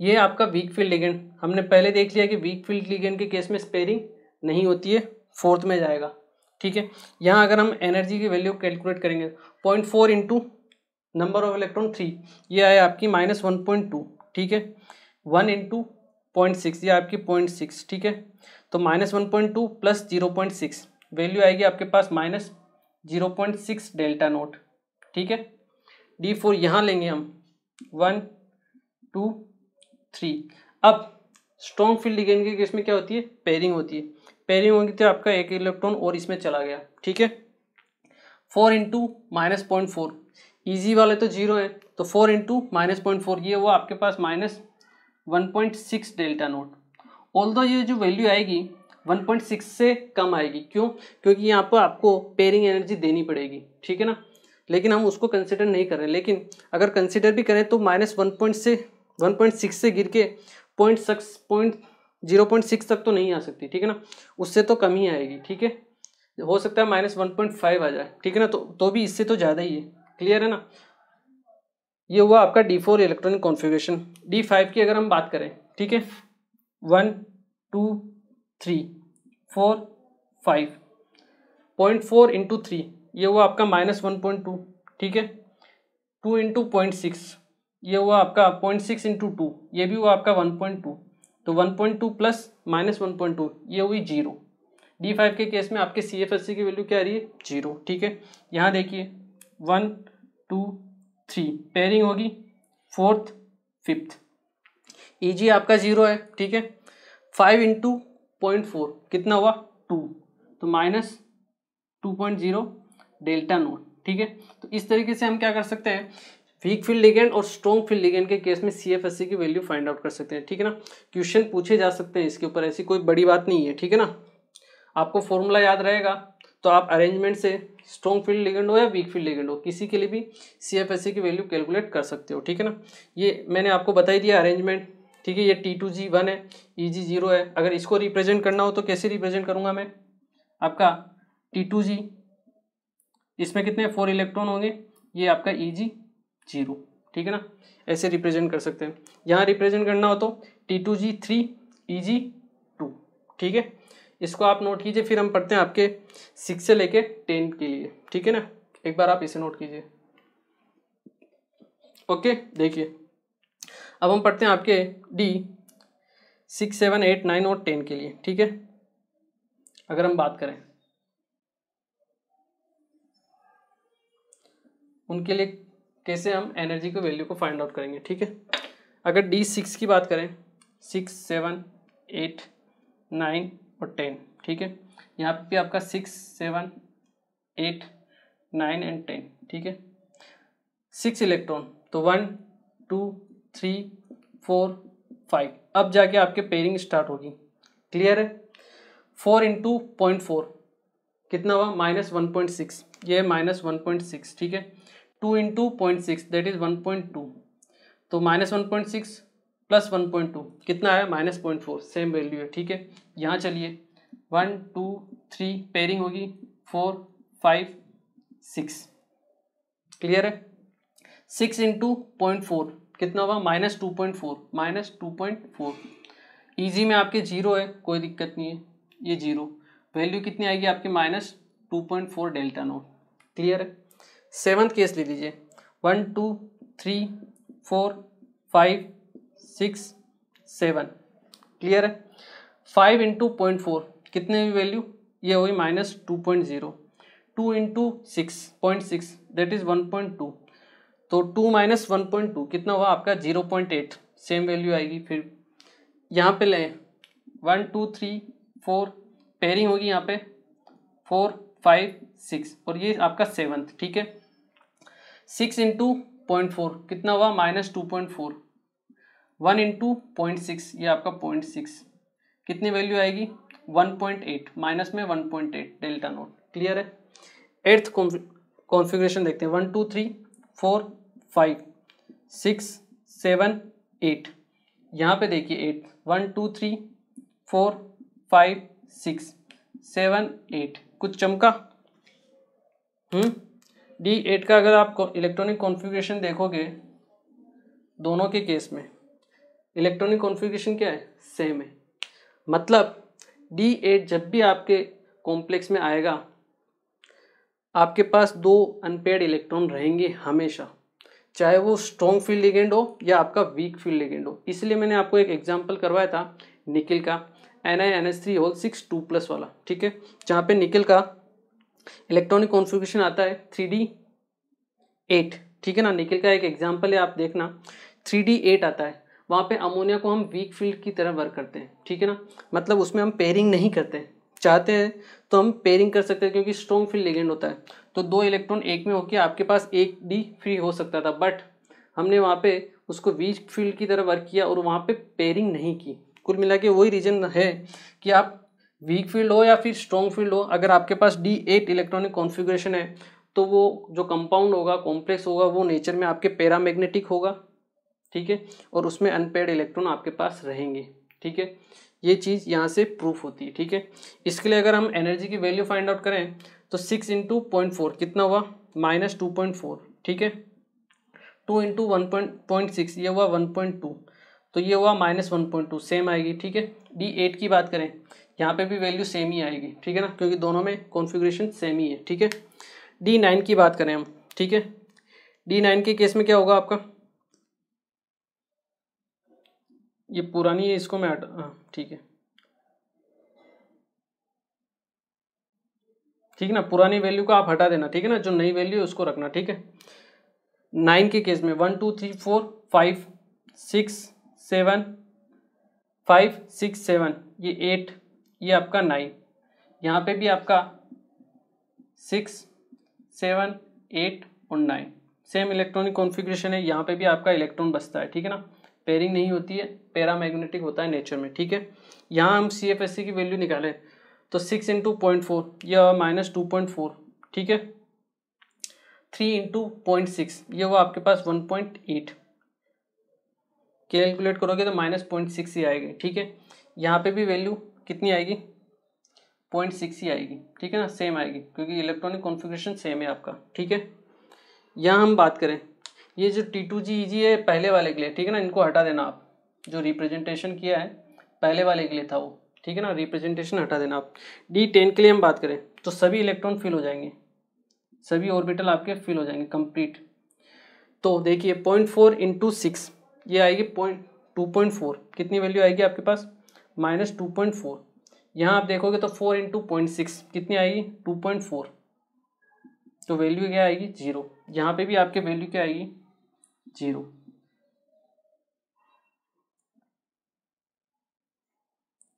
ये आपका वीक फील्ड लिगेंड हमने पहले देख लिया कि वीक फील्ड लिगेंड के केस में स्पेयरिंग नहीं होती है फोर्थ में जाएगा ठीक है यहाँ अगर हम एनर्जी की वैल्यू कैलकुलेट करेंगे point four into number of electron three ये आया आपकी माइनस वन पॉइंट टू ठीक है वन इंटू पॉइंट सिक्स ये आपकी पॉइंट सिक्स ठीक है तो minus one point two plus zero point six value आएगी आपके पास minus zero point six delta nought ठीक है डी फोर यहाँ लेंगे हम वन टू थ्री अब स्ट्रॉन्ग फील्ड लिगेंड के केस में क्या होती है पेयरिंग होती है पेयरिंग होगी तो आपका एक इलेक्ट्रॉन और इसमें चला गया ठीक है four into minus point four e g वाले तो जीरो है तो four into minus point four ये हुआ आपके पास minus one point six delta nought although ये जो वैल्यू आएगी वन पॉइंट सिक्स से कम आएगी क्यों क्योंकि यहाँ पर आपको पेयरिंग एनर्जी देनी पड़ेगी ठीक है ना लेकिन हम उसको कंसिडर नहीं कर रहे लेकिन अगर कंसिडर भी करें तो माइनस वन पॉइंट से वन पॉइंट सिक्स से गिर के point six point zero point six तक तो नहीं आ सकती ठीक है ना उससे तो कम ही आएगी ठीक है हो सकता है माइनस वन पॉइंट फाइव आ जाए ठीक है ना तो तो भी इससे तो ज़्यादा ही है क्लियर है ना ये हुआ आपका d four electronic configuration d five की अगर हम बात करें ठीक है one two three four five point four into three ये हुआ आपका माइनस वन पॉइंट टू ठीक है टू इंटू पॉइंट सिक्स ये हुआ आपका पॉइंट सिक्स इंटू टू ये भी हुआ आपका वन पॉइंट टू तो 1.2 प्लस माइनस वन ये हुई जीरो डी फाइव के केस में आपके सी एफ एस सी की वैल्यू क्या आ रही है जीरो ठीक है यहाँ देखिए वन टू थ्री पेयरिंग होगी fourth fifth e e g आपका जीरो है ठीक है फाइव इंटू पॉइंट फोर कितना हुआ टू तो minus two point zero delta nought ठीक है तो इस तरीके से हम क्या कर सकते हैं वीक फील्ड लिगेंड और स्ट्रॉन्ग फील्ड लिगेंड के केस में सी एफ एस सी की वैल्यू फाइंड आउट कर सकते हैं ठीक है ना क्वेश्चन पूछे जा सकते हैं इसके ऊपर ऐसी कोई बड़ी बात नहीं है ठीक है ना आपको फॉर्मूला याद रहेगा तो आप अरेंजमेंट से स्ट्रॉन्ग फील्ड लिगेंड हो या वीक फील्ड लिगेंड हो किसी के लिए भी सी एफ एस सी की वैल्यू कैलकुलेट कर सकते हो ठीक है ना ये मैंने आपको बता ही दिया अरेंजमेंट ठीक है ये टी टू जी वन है ई जी जीरो है अगर इसको रिप्रेजेंट करना हो तो कैसे रिप्रेजेंट करूँगा मैं आपका टी टू जी इसमें कितने फोर इलेक्ट्रॉन होंगे ये आपका ई e जी जीरो ठीक है ना ऐसे रिप्रेजेंट कर सकते हैं यहाँ रिप्रेजेंट करना हो तो t two g three e g two ठीक है इसको आप नोट कीजिए फिर हम पढ़ते हैं आपके सिक्स से लेके टेन के लिए ठीक है ना एक बार आप इसे नोट कीजिए ओके देखिए अब हम पढ़ते हैं आपके d six seven eight nine और टेन के लिए ठीक है अगर हम बात करें उनके लिए कैसे हम एनर्जी को वैल्यू को फाइंड आउट करेंगे ठीक है अगर डी सिक्स की बात करें सिक्स सेवन एट नाइन और टेन ठीक है यहाँ पे आपका six seven eight nine and ten ठीक है सिक्स इलेक्ट्रॉन तो one two three four five अब जाके आपके पेयरिंग स्टार्ट होगी क्लियर है फोर इंटू पॉइंट फोर कितना हुआ माइनस वन पॉइंट सिक्स ये माइनस वन पॉइंट सिक्स ठीक है two into point six that is one point two तो minus one point six plus one point two कितना है minus point four same value है ठीक है यहाँ चलिए वन टू थ्री पेयरिंग होगी फोर फाइव सिक्स क्लियर है सिक्स इंटू पॉइंट फोर कितना हुआ minus two point four minus two point four e g में आपके जीरो है कोई दिक्कत नहीं है ये जीरो वैल्यू कितनी आएगी आपकी minus two point four delta nought clear है सेवन्थ केस ले लीजिए one two three four five six seven clear है फाइव इंटू पॉइंट फोर कितने हुई वैल्यू ये हुई minus two point zero two into six point six that is one point two तो two minus one point two कितना हुआ आपका zero point eight same value आएगी फिर यहाँ पे लें one two three four pairing होगी यहाँ पे फोर फाइव सिक्स और ये आपका सेवंथ ठीक है सिक्स इंटू पॉइंट फोर कितना हुआ minus two point four one into point six ये आपका पॉइंट सिक्स कितनी वैल्यू आएगी वन पॉइंट एट माइनस में one point eight delta nought clear है एट्थ कॉन्फिग्रेशन देखते हैं one two three four five six seven eight यहाँ पे देखिए eight one two three four five six seven eight कुछ चमका डी हम्म? एट का अगर आप इलेक्ट्रॉनिक कॉन्फ़िगरेशन देखोगे दोनों के केस में इलेक्ट्रॉनिक कॉन्फ़िगरेशन क्या है सेम है मतलब डी एट जब भी आपके कॉम्प्लेक्स में आएगा आपके पास दो अनपेड इलेक्ट्रॉन रहेंगे हमेशा चाहे वो स्ट्रॉन्ग फील्ड लिगेंड हो या आपका वीक फील्ड लिगेंड हो इसलिए मैंने आपको एक एग्जाम्पल करवाया था निकिल का N I N S three whole six two plus वाला ठीक है जहाँ पे निकिल का इलेक्ट्रॉनिक कॉन्फ़िगरेशन आता है थ्री डी एट ठीक है ना निकल का एक एग्जाम्पल है आप देखना थ्री डी एट आता है वहाँ पे अमोनिया को हम वीक फील्ड की तरह वर्क करते हैं ठीक है ना मतलब उसमें हम पेयरिंग नहीं करते हैं चाहते हैं तो हम पेयरिंग कर सकते हैं क्योंकि स्ट्रॉन्ग फील्ड लेगेंड होता है तो दो इलेक्ट्रॉन एक में होकर आपके पास एक डी फ्री हो सकता था बट हमने वहाँ पे उसको वीक फील्ड की तरह वर्क किया और वहाँ पे पेयरिंग नहीं की कुल मिला के वही रीज़न है कि आप वीक फील्ड हो या फिर स्ट्रॉन्ग फील्ड हो अगर आपके पास डी एट इलेक्ट्रॉनिक कॉन्फ़िगरेशन है तो वो जो कंपाउंड होगा कॉम्प्लेक्स होगा वो नेचर में आपके पैरामैग्नेटिक होगा ठीक है और उसमें अनपेड इलेक्ट्रॉन आपके पास रहेंगे ठीक है ये चीज़ यहाँ से प्रूफ होती है ठीक है इसके लिए अगर हम एनर्जी की वैल्यू फाइंड आउट करें तो सिक्स इंटू पॉइंट फोर कितना हुआ माइनस टू पॉइंट फोर ठीक है two into one point point six ये हुआ वन पॉइंट टू तो ये हुआ minus one point two same आएगी ठीक है डी एट की बात करें यहाँ पे भी वैल्यू सेम ही आएगी ठीक है ना क्योंकि दोनों में कॉन्फ़िगरेशन सेम ही है ठीक है डी नाइन की बात करें हम ठीक है डी नाइन के केस में क्या होगा आपका ये पुरानी है इसको मैं हटा हाँ, ठीक है ठीक है ना पुरानी वैल्यू को आप हटा देना ठीक है ना जो नई वैल्यू है उसको रखना ठीक है नाइन के केस में one two three four five six seven five six seven ये एट ये आपका नाइन यहाँ पे भी आपका सिक्स सेवन एट और नाइन सेम इलेक्ट्रॉनिक कॉन्फ़िगरेशन है यहाँ पे भी आपका इलेक्ट्रॉन बसता है ठीक है ना पेयरिंग नहीं होती है पैरा मैग्नेटिक होता है नेचर में ठीक है यहाँ हम सी एफ एस सी की वैल्यू निकालें तो सिक्स इंटू पॉइंट फोर या माइनस टू पॉइंट फोर ठीक है थ्री इंटू पॉइंट सिक्स ये हुआ आपके पास वन पॉइंट एट कैलकुलेट करोगे तो माइनस पॉइंट सिक्स ही आएगी ठीक है यहाँ पे भी वैल्यू कितनी आएगी पॉइंट सिक्स ही आएगी ठीक है ना सेम आएगी क्योंकि इलेक्ट्रॉनिक कॉन्फ़िगरेशन सेम है आपका ठीक है यहाँ हम बात करें ये जो टी टू जी ई जी है पहले वाले के लिए ठीक है ना इनको हटा देना आप जो रिप्रेजेंटेशन किया है पहले वाले के लिए था वो ठीक है ना रिप्रेजेंटेशन हटा देना आप डी टेन के लिए हम बात करें तो सभी इलेक्ट्रॉन फिल हो जाएंगे सभी ऑर्बिटल आपके फिल हो जाएंगे कंप्लीट तो देखिए पॉइंट फोर इंटू सिक्स ये आएगी पॉइंट टू पॉइंट फोर कितनी वैल्यू आएगी आपके पास माइनस टू पॉइंट फोर यहाँ आप देखोगे तो फोर इंटू पॉइंट सिक्स कितनी आएगी टू पॉइंट फोर तो वैल्यू क्या आएगी जीरो यहाँ पे भी आपके वैल्यू क्या आएगी जीरो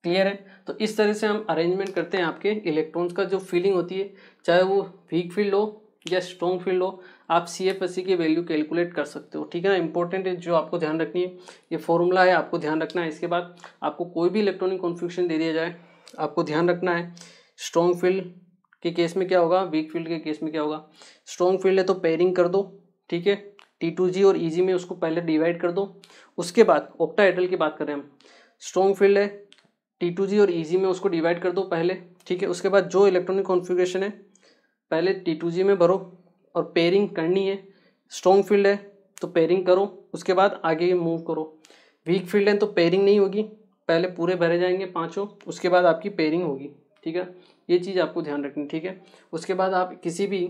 क्लियर है तो इस तरह से हम अरेंजमेंट करते हैं आपके इलेक्ट्रॉन्स का जो फीलिंग होती है चाहे वो वीक फील्ड हो या स्ट्रॉन्ग फील्ड हो आप सी एफ एस सी की वैल्यू कैलकुलेट कर सकते हो ठीक है ना इंपॉर्टेंट है जो आपको ध्यान रखनी है ये फॉर्मूला है आपको ध्यान रखना है इसके बाद आपको कोई भी इलेक्ट्रॉनिक कॉन्फ्यूशन दे दिया जाए आपको ध्यान रखना है स्ट्रॉन्ग फील्ड के केस में क्या होगा वीक फील्ड के केस में क्या होगा स्ट्रॉन्ग फील्ड है तो पेयरिंग कर दो ठीक है टी टू जी और ई e जी में उसको पहले डिवाइड कर दो उसके बाद ऑप्टाहेड्रल की बात करें हम स्ट्रॉन्ग फील्ड है टी टू जी और ई e जी में उसको डिवाइड कर दो पहले ठीक है उसके बाद जो इलेक्ट्रॉनिक कॉन्फ़िगरेशन है पहले टी टू जी में भरो और पेयरिंग करनी है स्ट्रॉन्ग फील्ड है तो पेयरिंग करो उसके बाद आगे मूव करो वीक फील्ड है तो पेयरिंग नहीं होगी पहले पूरे भरे जाएंगे पाँचों उसके बाद आपकी पेयरिंग होगी ठीक है ये चीज़ आपको ध्यान रखनी ठीक है उसके बाद आप किसी भी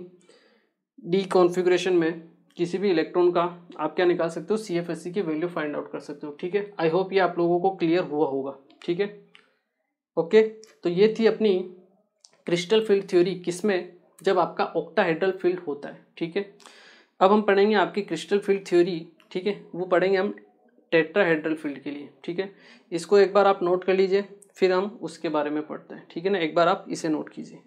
डी कॉन्फिग्रेशन में किसी भी इलेक्ट्रॉन का आप क्या निकाल सकते हो सी एफ एस सी की वैल्यू फाइंड आउट कर सकते हो ठीक है आई होप ये आप लोगों को क्लियर हुआ होगा ठीक है ओके तो ये थी अपनी क्रिस्टल फील्ड थ्योरी किसमें जब आपका ऑक्टाहेड्रल फील्ड होता है ठीक है अब हम पढ़ेंगे आपकी क्रिस्टल फील्ड थ्योरी ठीक है वो पढ़ेंगे हम टेट्राहेड्रल फील्ड के लिए ठीक है इसको एक बार आप नोट कर लीजिए फिर हम उसके बारे में पढ़ते हैं ठीक है ना एक बार आप इसे नोट कीजिए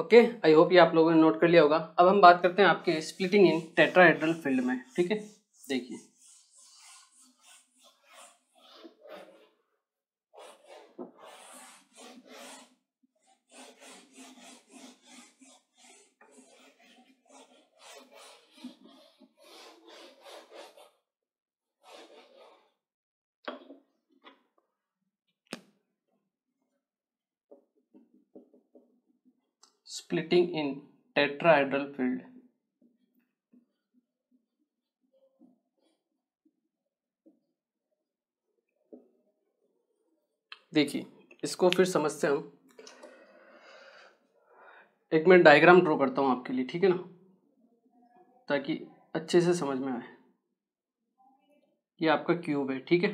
ओके आई होप ये आप लोगों ने नोट कर लिया होगा अब हम बात करते हैं आपके स्प्लिटिंग इन टेट्राहेड्रल फील्ड में ठीक है देखिए splitting in tetrahedral field देखिए इसको फिर समझते हैं हम एक मैं डायग्राम ड्रॉ करता हूँ आपके लिए ठीक है ना ताकि अच्छे से समझ में आए ये आपका क्यूब है ठीक है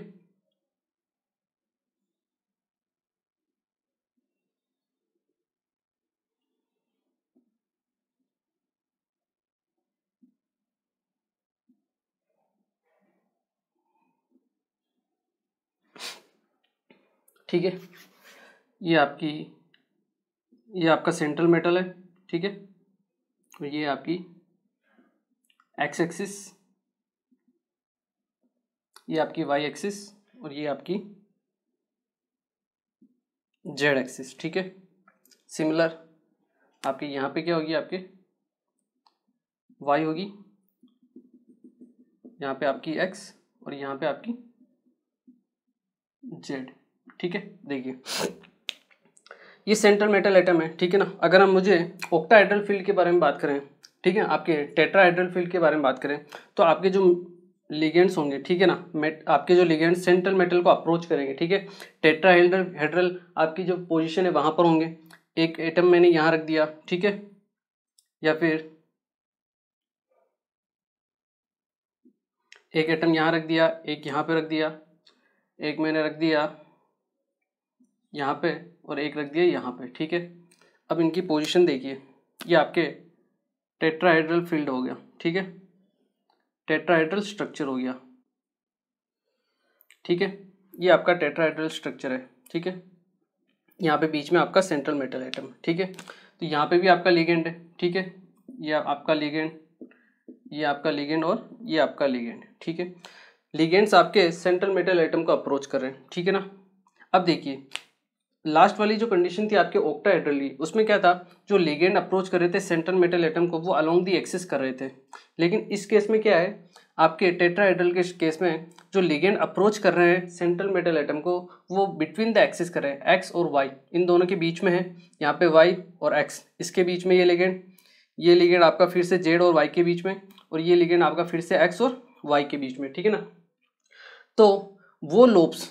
ठीक है ये आपकी ये आपका सेंट्रल मेटल है ठीक है और ये आपकी एक्स एक्सिस ये आपकी वाई एक्सिस और ये आपकी जेड एक्सिस ठीक है सिमिलर आपके यहाँ पे क्या होगी आपके वाई होगी यहाँ पे आपकी एक्स और यहाँ पे आपकी जेड ठीक है देखिए ये सेंट्रल मेटल आइटम है ठीक है ना अगर हम मुझे ओक्टाहाइड्रल फील्ड के बारे में बात करें ठीक है आपके टेट्राहाइड्रल फील्ड के बारे में बात करें तो आपके जो लिगेंड्स होंगे ठीक है ना मेट आपके जो लिगेंड्स सेंट्रल मेटल को अप्रोच करेंगे ठीक है टेट्राहाइड्रल हेड्रल आपकी जो पोजीशन है वहाँ पर होंगे एक एटम मैंने यहाँ रख दिया ठीक है या फिर एक एटम यहाँ रख दिया एक यहाँ पर रख दिया एक मैंने रख दिया यहाँ पे और एक रख दिया यहाँ पे ठीक है अब इनकी पोजीशन देखिए ये आपके टेट्राहेड्रल फील्ड हो गया ठीक है टेट्राहेड्रल स्ट्रक्चर हो गया ठीक है ये आपका टेट्राहेड्रल स्ट्रक्चर है ठीक है यहाँ पे बीच में आपका सेंट्रल मेटल आइटम ठीक है तो यहाँ पे भी आपका लिगेंड है ठीक है ये आपका लिगेंड ये आपका लिगेंड और ये आपका लिगेंड ठीक है लिगेंड्स आपके सेंट्रल मेटल आइटम को अप्रोच कर रहे हैं ठीक है ना अब देखिए लास्ट वाली जो कंडीशन थी आपके की उसमें क्या था जो लेगेंड अप्रोच कर रहे थे सेंट्रल मेटल एटम को वो अलोंग दी एक्सिस कर रहे थे लेकिन इस केस में क्या है आपके टेट्राहेड्रल के केस में जो लिगेंड अप्रोच कर रहे हैं सेंट्रल मेटल एटम को वो बिटवीन द एक्सिस कर रहे हैं एक्स और वाई इन दोनों के बीच में है यहाँ पे वाई और एक्स इसके बीच में ये लिगेंड ये लिगेंड आपका फिर से जेड और वाई के बीच में और ये लिगेंड आपका फिर से एक्स और वाई के बीच में ठीक है ना तो वो लोब्स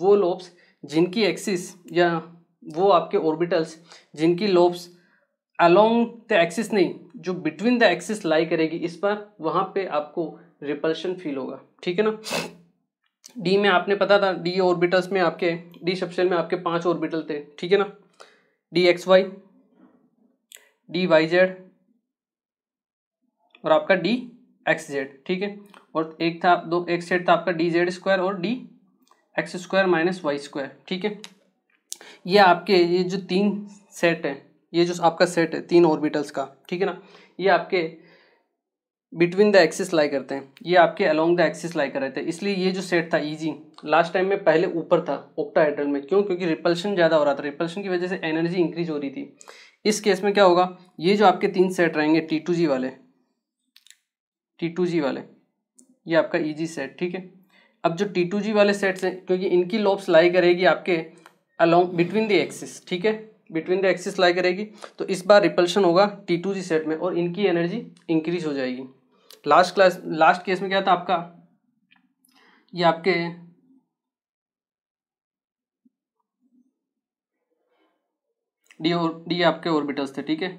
वो लोब्स जिनकी एक्सिस या वो आपके ऑर्बिटल्स जिनकी लोब्स अलोंग द एक्सिस नहीं जो बिटवीन द एक्सिस लाई करेगी इस पर वहाँ पे आपको रिपल्शन फील होगा ठीक है ना डी में आपने पता था डी ऑर्बिटल्स में आपके डी सेप्शन में आपके पांच ऑर्बिटल थे ठीक है ना D X Y D Y Z और आपका डी एक्स जेड ठीक है और एक था दो एक सेट था आपका डी जेड स्क्वायर और D X square minus Y square ठीक है ये आपके ये जो तीन सेट हैं ये जो आपका सेट है तीन ऑर्बिटल्स का ठीक है ना ये आपके बिटवीन द एक्सिस लाई करते हैं ये आपके अलोंग द एक्सिस लाई कर रहे थे इसलिए ये जो सेट था इजी लास्ट टाइम में पहले ऊपर था ओक्टाहाइड्रल में क्यों क्योंकि रिपल्शन ज़्यादा हो रहा था रिपल्शन की वजह से एनर्जी इंक्रीज हो रही थी इस केस में क्या होगा ये जो आपके तीन सेट रहेंगे टी टू जी वाले टी टू जी वाले ये आपका ईजी सेट ठीक है अब जो टी टू जी वाले सेट्स हैं क्योंकि इनकी लॉब्स लाई करेगी आपके अलॉन्ग बिटवीन द एक्सिस ठीक है बिटवीन द एक्सिस लाई करेगी तो इस बार रिपल्शन होगा टी टू जी सेट में और इनकी एनर्जी इंक्रीज हो जाएगी लास्ट क्लास लास्ट केस में क्या था आपका ये आपके डी और डी आपके ऑर्बिटल्स थे ठीक है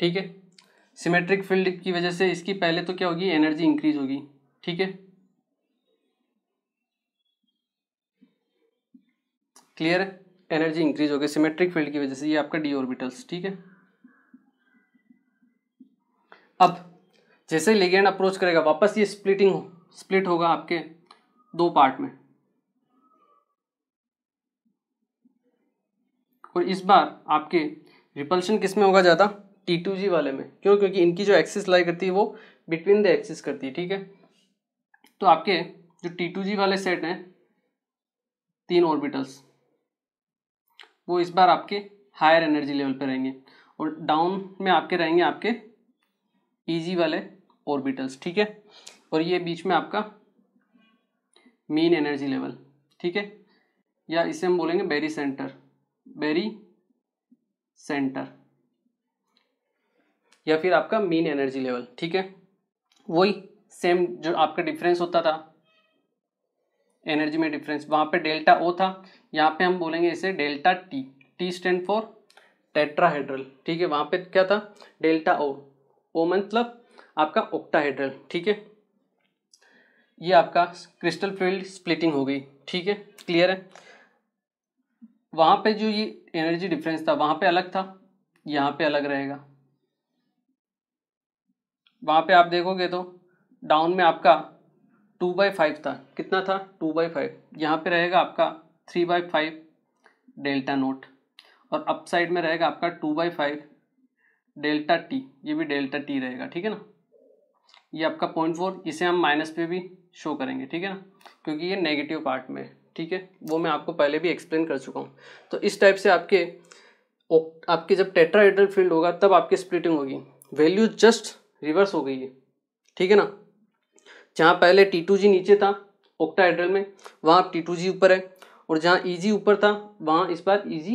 ठीक है सिमेट्रिक फील्ड की वजह से इसकी पहले तो क्या होगी एनर्जी इंक्रीज होगी ठीक है क्लियर एनर्जी इंक्रीज होगी सिमेट्रिक फील्ड की वजह से ये आपका डी ऑर्बिटल्स ठीक है अब जैसे लेगेंड अप्रोच करेगा वापस ये स्प्लिटिंग स्प्लिट होगा आपके दो पार्ट में और इस बार आपके रिपल्शन किसमें होगा ज़्यादा टी टू जी वाले में क्यों क्योंकि इनकी जो एक्सिस लाई करती है वो बिटवीन द एक्सिस करती है ठीक है तो आपके जो टी टू जी वाले सेट हैं तीन ऑर्बिटल्स वो इस बार आपके हायर एनर्जी लेवल पर रहेंगे और डाउन में आपके रहेंगे आपके जी वाले ऑर्बिटल्स ठीक है और ये बीच में आपका मीन एनर्जी लेवल ठीक है या इसे हम बोलेंगे बेरी सेंटर बेरी सेंटर या फिर आपका मीन एनर्जी लेवल ठीक है वही सेम जो आपका डिफरेंस होता था एनर्जी में डिफरेंस वहाँ पे डेल्टा ओ था यहाँ पे हम बोलेंगे इसे delta T T stand for tetrahedral ठीक है वहाँ पे क्या था डेल्टा ओ ओ मतलब आपका ओक्टाहेड्रल ठीक है ये आपका क्रिस्टल फील्ड स्प्लिटिंग हो गई ठीक है क्लियर है वहाँ पे जो ये एनर्जी डिफरेंस था वहाँ पे अलग था यहाँ पे अलग रहेगा वहाँ पे आप देखोगे तो डाउन में आपका टू बाई फाइव था कितना था टू बाई फाइव यहाँ पर रहेगा आपका three by five delta nought और अप साइड में रहेगा आपका two by five delta T ये भी डेल्टा टी रहेगा ठीक है ना ये आपका पॉइंट फोर इसे हम माइनस पे भी शो करेंगे ठीक है ना क्योंकि ये नेगेटिव पार्ट में है ठीक है वो मैं आपको पहले भी एक्सप्लेन कर चुका हूँ तो इस टाइप से आपके आपके जब टेट्राइडल फील्ड होगा तब आपकी स्प्लिटिंग होगी वैल्यू जस्ट रिवर्स हो गई है ठीक है ना जहाँ पहले टी टू जी नीचे था हाइड्रल में वहाँ टी टू जी ऊपर है और जहाँ ई e जी ऊपर था वहाँ इस बार ई जी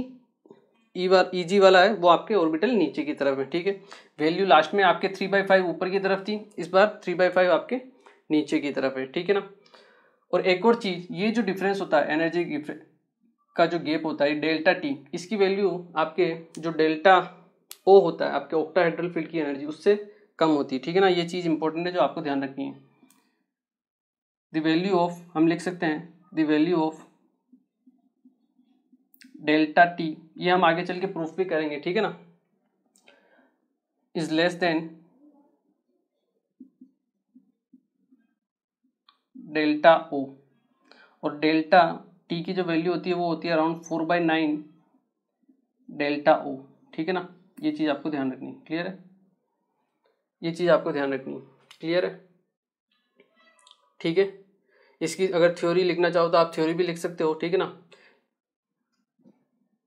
ई बार ई e जी वाला है वो आपके ऑर्बिटल नीचे की तरफ है ठीक है वैल्यू लास्ट में आपके थ्री बाई फाइव ऊपर की तरफ थी इस बार थ्री बाई फाइव आपके नीचे की तरफ है ठीक है ना और एक और चीज़ ये जो डिफरेंस होता है एनर्जी का जो गेप होता है डेल्टा टी इसकी वैल्यू आपके जो डेल्टा ओ होता है आपके हाइड्रल फील्ड की एनर्जी उससे कम होती है ठीक है ना ये चीज़ इंपॉर्टेंट है जो आपको ध्यान रखनी है द वैल्यू ऑफ हम लिख सकते हैं the value of delta T ये हम आगे चल के प्रूफ भी करेंगे ठीक है ना is less than delta O और डेल्टा टी की जो वैल्यू होती है वो होती है around four by nine delta O ठीक है ना ये चीज़ आपको ध्यान रखनी है क्लियर है ये चीज़ आपको ध्यान रखनी है क्लियर है ठीक है इसकी अगर थ्योरी लिखना चाहो तो आप थ्योरी भी लिख सकते हो ठीक है ना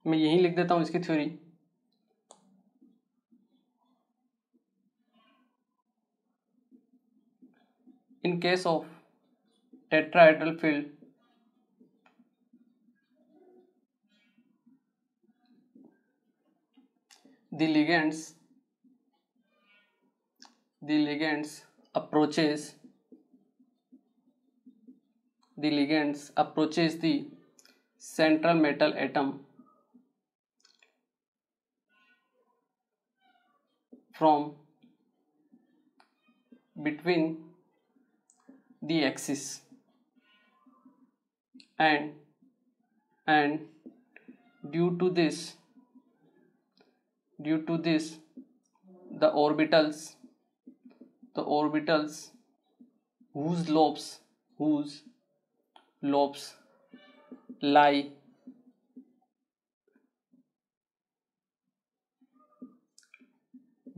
मैं यही लिख देता हूँ इसकी theory in case of tetrahedral field the ligands the ligands approaches the ligands approaches the central metal atom from between the axis and and due to this due to this the orbitals the orbitals whose lobes whose lobes lie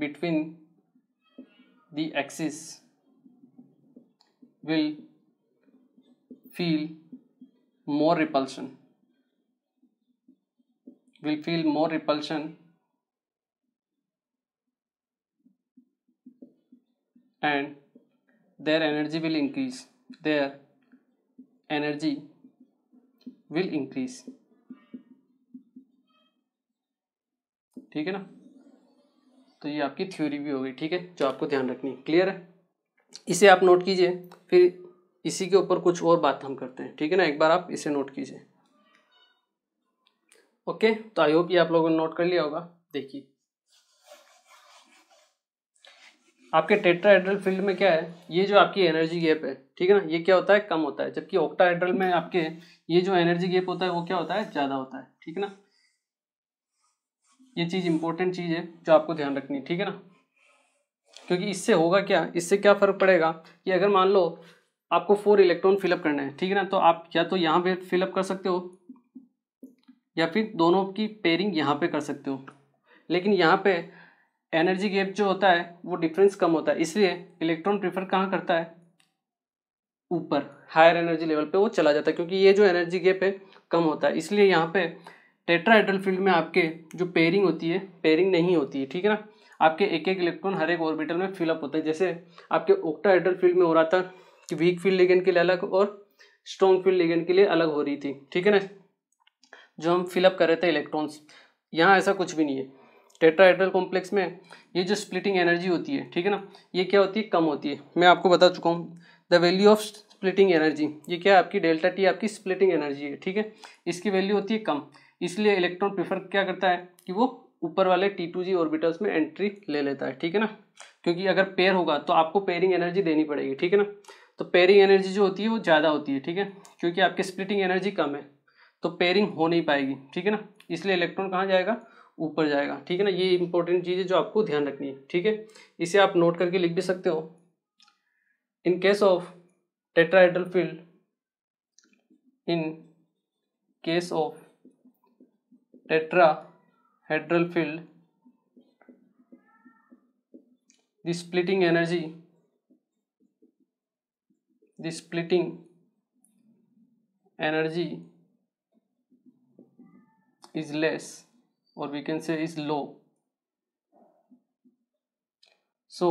between the axis will feel more repulsion will feel more repulsion and their energy will increase their energy will increase ठीक है ना तो ये आपकी थ्योरी भी होगी ठीक है जो आपको ध्यान रखनी है क्लियर है इसे आप नोट कीजिए फिर इसी के ऊपर कुछ और बात हम करते हैं ठीक है ना एक बार आप इसे नोट कीजिए ओके तो आई होप ये आप लोगों ने नोट कर लिया होगा देखिए आपके टेट्राहेड्रल फील्ड में क्या है ये जो आपकी एनर्जी गैप है ठीक है ना ये क्या होता है कम होता है जबकि ऑक्टाहेड्रल में आपके ये जो एनर्जी गैप होता है वो क्या होता है ज़्यादा होता है ठीक है ना ये चीज़ इंपॉर्टेंट चीज़ है जो आपको ध्यान रखनी है ठीक है ना क्योंकि इससे होगा क्या इससे क्या फ़र्क पड़ेगा कि अगर मान लो आपको फोर इलेक्ट्रॉन फिलअप करना है ठीक है ना तो आप या तो यहाँ पे फिलअप कर सकते हो या फिर दोनों की पेयरिंग यहाँ पे कर सकते हो लेकिन यहाँ पे एनर्जी गैप जो होता है वो डिफरेंस कम होता है इसलिए इलेक्ट्रॉन प्रीफर कहाँ करता है ऊपर हायर एनर्जी लेवल पे वो चला जाता है क्योंकि ये जो एनर्जी गैप है कम होता है इसलिए यहाँ पे टेट्राइड्रल फील्ड में आपके जो पेयरिंग होती है पेयरिंग नहीं होती है ठीक है ना आपके एक एक इलेक्ट्रॉन हर एक ऑर्बिटल में फिलअप होता है जैसे आपके ओक्टाहाइड्रल फील्ड में हो रहा था कि वीक फील्ड लेगेंड के लिए अलग और स्ट्रॉन्ग फील्ड लेगेंड के लिए अलग हो रही थी ठीक है ना जो हम फिलअप कर रहे थे इलेक्ट्रॉन्स यहाँ ऐसा कुछ भी नहीं है टेट्राहेड्रल कॉम्प्लेक्स में ये जो स्प्लिटिंग एनर्जी होती है ठीक है ना ये क्या होती है कम होती है मैं आपको बता चुका हूँ the value of splitting energy ये क्या है आपकी डेल्टा टी आपकी स्प्लिटिंग एनर्जी है ठीक है इसकी वैल्यू होती है कम इसलिए इलेक्ट्रॉन प्रेफर क्या करता है कि वो ऊपर वाले टी टू जी ऑर्बिटल्स में एंट्री ले लेता है ठीक है ना क्योंकि अगर पेयर होगा तो आपको पेयरिंग एनर्जी देनी पड़ेगी ठीक है ना तो पेयरिंग एनर्जी जो होती है वो ज़्यादा होती है ठीक है क्योंकि आपकी स्प्लिटिंग एनर्जी कम है तो पेयरिंग हो नहीं पाएगी ठीक है ना इसलिए इलेक्ट्रॉन कहाँ जाएगा ऊपर जाएगा ठीक है ना ये इंपॉर्टेंट चीज़ है जो आपको ध्यान रखनी है ठीक है इसे आप नोट करके लिख भी सकते हो in case of tetrahedral field in case of hedral field the splitting energy the splitting energy is less or we can say is low so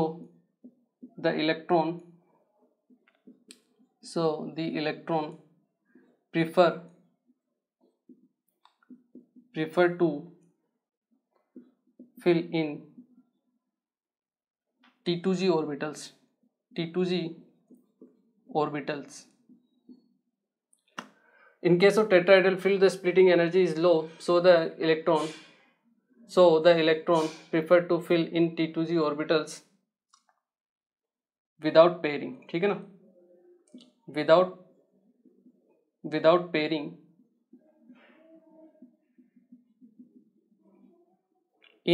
the electron so the electron prefer prefer to fill in T2g orbitals T2g orbitals in case of tetrahedral field the splitting energy is low so the electron So the electron prefer to fill in T2g orbitals without pairing ठीक है ना without without pairing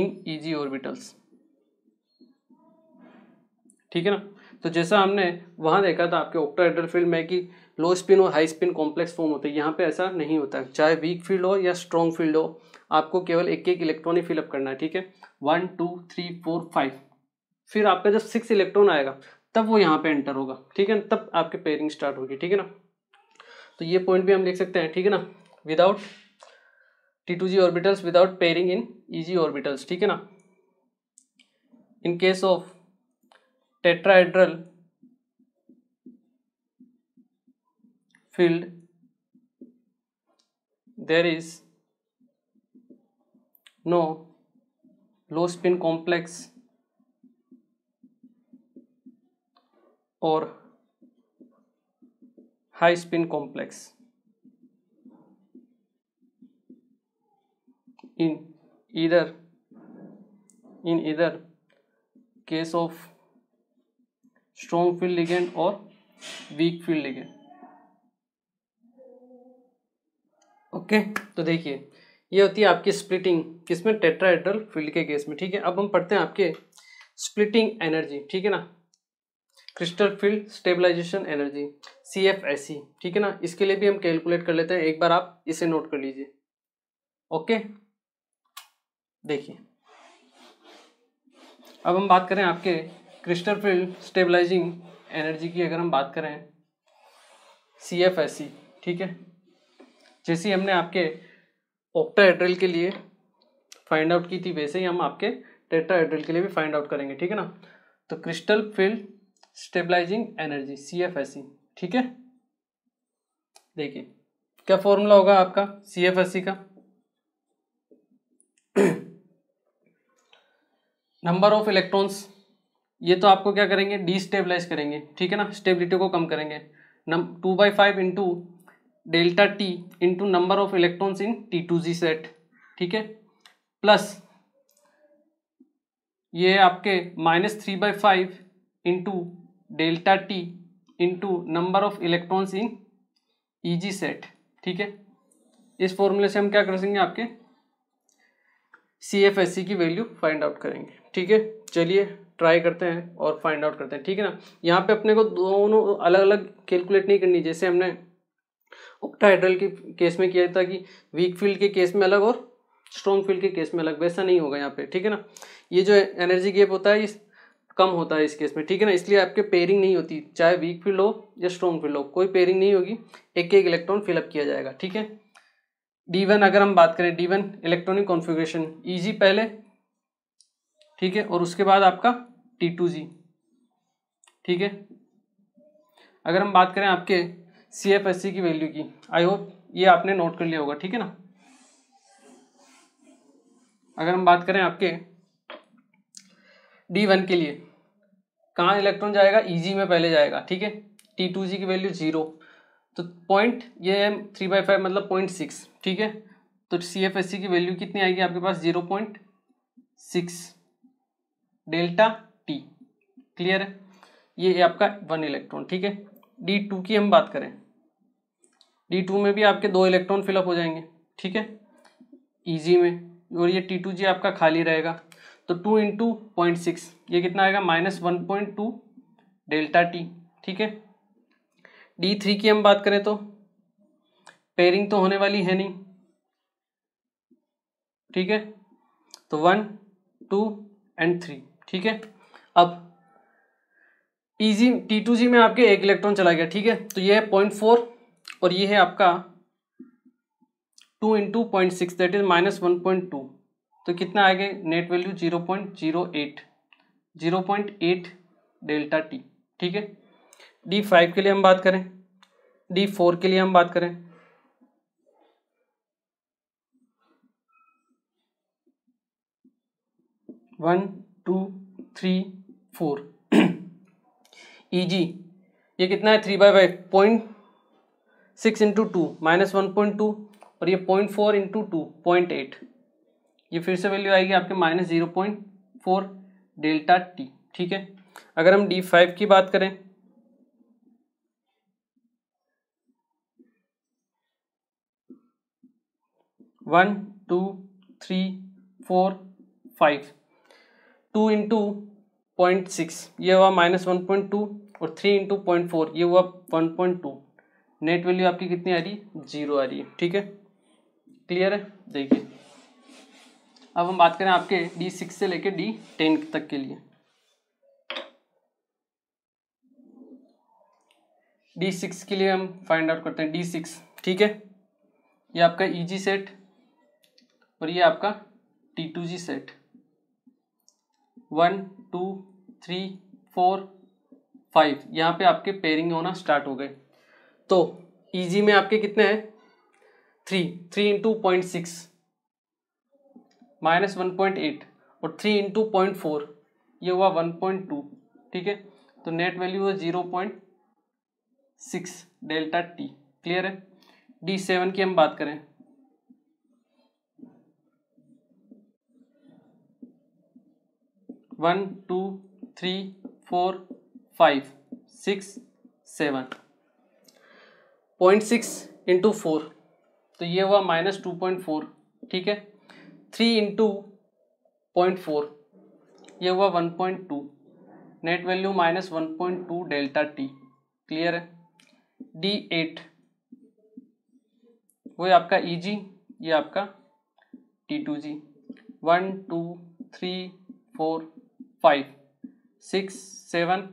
in eg orbitals ठीक है ना तो जैसा हमने वहाँ देखा था आपके ऑक्टाहेड्रल फील्ड में कि लो स्पिन और हाई स्पिन कॉम्प्लेक्स फॉर्म होते हैं यहाँ पे ऐसा नहीं होता है चाहे वीक फील्ड हो या स्ट्रॉन्ग फील्ड हो आपको केवल एक एक इलेक्ट्रॉन ही फिलअप करना है ठीक है one two three four five फिर आपका जब सिक्स इलेक्ट्रॉन आएगा तब वो यहाँ पे एंटर होगा ठीक है तब आपके पेयरिंग स्टार्ट होगी ठीक है ना तो ये पॉइंट भी हम लिख सकते हैं ठीक है ना without T two G orbitals without pairing in E G orbitals ठीक है ना in case of tetrahedral field there is no low spin complex or high spin complex in either in either case of strong field ligand or weak field ligand okay to dekhiye ये होती है आपकी स्प्लिटिंग किसमें टेट्राइड्रल फील्ड के केस में ठीक है अब हम पढ़ते हैं आपके स्प्लिटिंग एनर्जी ठीक है ना crystal field stabilization energy C F S C ठीक है ना इसके लिए भी हम कैलकुलेट कर लेते हैं एक बार आप इसे नोट कर लीजिए ओके देखिए अब हम बात करें आपके क्रिस्टल फील्ड स्टेबलाइजिंग एनर्जी की अगर हम बात करें सी एफ एस सी ठीक है जैसे हमने आपके ऑक्टाहेड्रल के लिए फाइंड आउट की थी वैसे ही हम आपके टेट्राहेड्रल के लिए भी फाइंड आउट करेंगे ठीक है ना तो crystal field stabilising energy C F S C ठीक है देखिए क्या फॉर्मूला होगा आपका सी एफ एस सी का नंबर ऑफ इलेक्ट्रॉन्स ये तो आपको क्या करेंगे स्टेबलाइज करेंगे ठीक है ना स्टेबिलिटी को कम करेंगे नम two by five into delta T into number of electrons in T two ji set ठीक है प्लस ये आपके minus three by five into delta T into number of electrons in E ji set ठीक है इस फॉर्मूले से हम क्या कर सकेंगे आपके सी एफ एस सी की वैल्यू फाइंड आउट करेंगे ठीक है चलिए ट्राई करते हैं और फाइंड आउट करते हैं ठीक है ना यहाँ पे अपने को दोनों अलग अलग कैलकुलेट नहीं करनी जैसे हमने ओक्टाहेड्रल के केस में किया था कि वीक फील्ड के केस में अलग और स्ट्रॉन्ग फील्ड के केस में अलग वैसा नहीं होगा यहाँ पे ठीक है ना ये जो एनर्जी गैप होता है इस कम होता है इस केस में ठीक है ना इसलिए आपके पेयरिंग नहीं होती चाहे वीक फील्ड हो या स्ट्रॉन्ग फील्ड हो कोई पेयरिंग नहीं होगी एक एक इलेक्ट्रॉन फिलअप किया जाएगा ठीक है डी वन अगर हम बात करें D one electronic E E G पहले ठीक है और उसके बाद आपका टी टू जी ठीक है अगर हम बात करें आपके सी एफ एस सी की वैल्यू की आई होप ये आपने नोट कर लिया होगा ठीक है ना अगर हम बात करें आपके डी वन के लिए कहाँ इलेक्ट्रॉन जाएगा ई e में पहले जाएगा ठीक है टी टू जी की वैल्यू जीरो तो पॉइंट ये है थ्री बाई फाइव मतलब पॉइंट सिक्स ठीक है तो सी एफ एस सी की वैल्यू कितनी आएगी आपके पास zero point six delta T clear है ये आपका वन इलेक्ट्रॉन ठीक है डी टू की हम बात करें डी टू में भी आपके दो इलेक्ट्रॉन फिलअप हो जाएंगे ठीक है ईजी में और ये टी टू जी आपका खाली रहेगा तो टू इंटू पॉइंट सिक्स ये कितना आएगा minus one point two delta T ठीक है डी थ्री की हम बात करें तो पेयरिंग तो होने वाली है नहीं ठीक है तो वन टू एंड थ्री ठीक है अब जी टी टू जी में आपके एक इलेक्ट्रॉन चला गया ठीक है तो ये है पॉइंट फोर और ये है आपका two into point six that is minus one point two तो कितना आएगा net value zero point zero eight zero point eight delta T ठीक है डी फाइव के लिए हम बात करें डी फोर के लिए हम बात करें one two three four E G ये कितना है three by five point six into two minus one point two और ये point four into two point eight ये फिर से वैल्यू आएगी आपके minus zero point four delta T ठीक है अगर हम डी फाइव की बात करें one two three four five two into point six ये हुआ माइनस वन पॉइंट टू और थ्री इंटू पॉइंट फोर ये हुआ one point two net value आपकी कितनी आ रही जीरो आ रही है ठीक है क्लियर है देखिए अब हम बात करें आपके डी सिक्स से लेके डी टेन तक के लिए डी सिक्स के लिए हम फाइंड आउट करते हैं डी सिक्स ठीक है ये आपका ई जी सेट और ये आपका टी टू जी set one two three four five यहाँ पे आपके पेयरिंग होना स्टार्ट हो गए तो ईजी e में आपके कितने हैं three three into point six minus one point eight और थ्री इंटू पॉइंट फोर ये हुआ वन पॉइंट टू ठीक है तो नेट वैल्यू है zero point six delta T clear है डी सेवन की हम बात करें one two three four five six seven point six into four तो ये हुआ माइनस टू पॉइंट फोर ठीक है थ्री इंटू पॉइंट फोर ये हुआ one point two net value minus one point two delta T clear है डी एट वो आपका ई e जी ये आपका T two G one two three four five six seven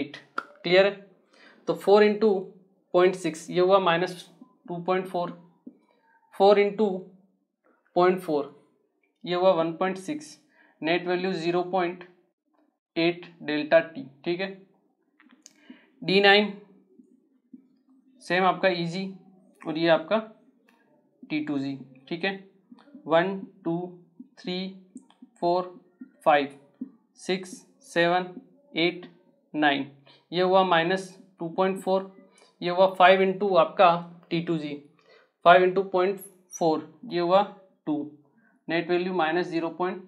eight clear है तो फोर इंटू पॉइंट सिक्स ये हुआ minus two point four four into point four ये हुआ one point six net value zero point eight delta T ठीक है डी नाइन सेम आपका ई जी और ये आपका टी टू जी ठीक है one two three four five six seven eight nine ये हुआ माइनस टू पॉइंट फोर ये हुआ फाइव इंटू आपका T two G five into point four ये हुआ two net value minus zero point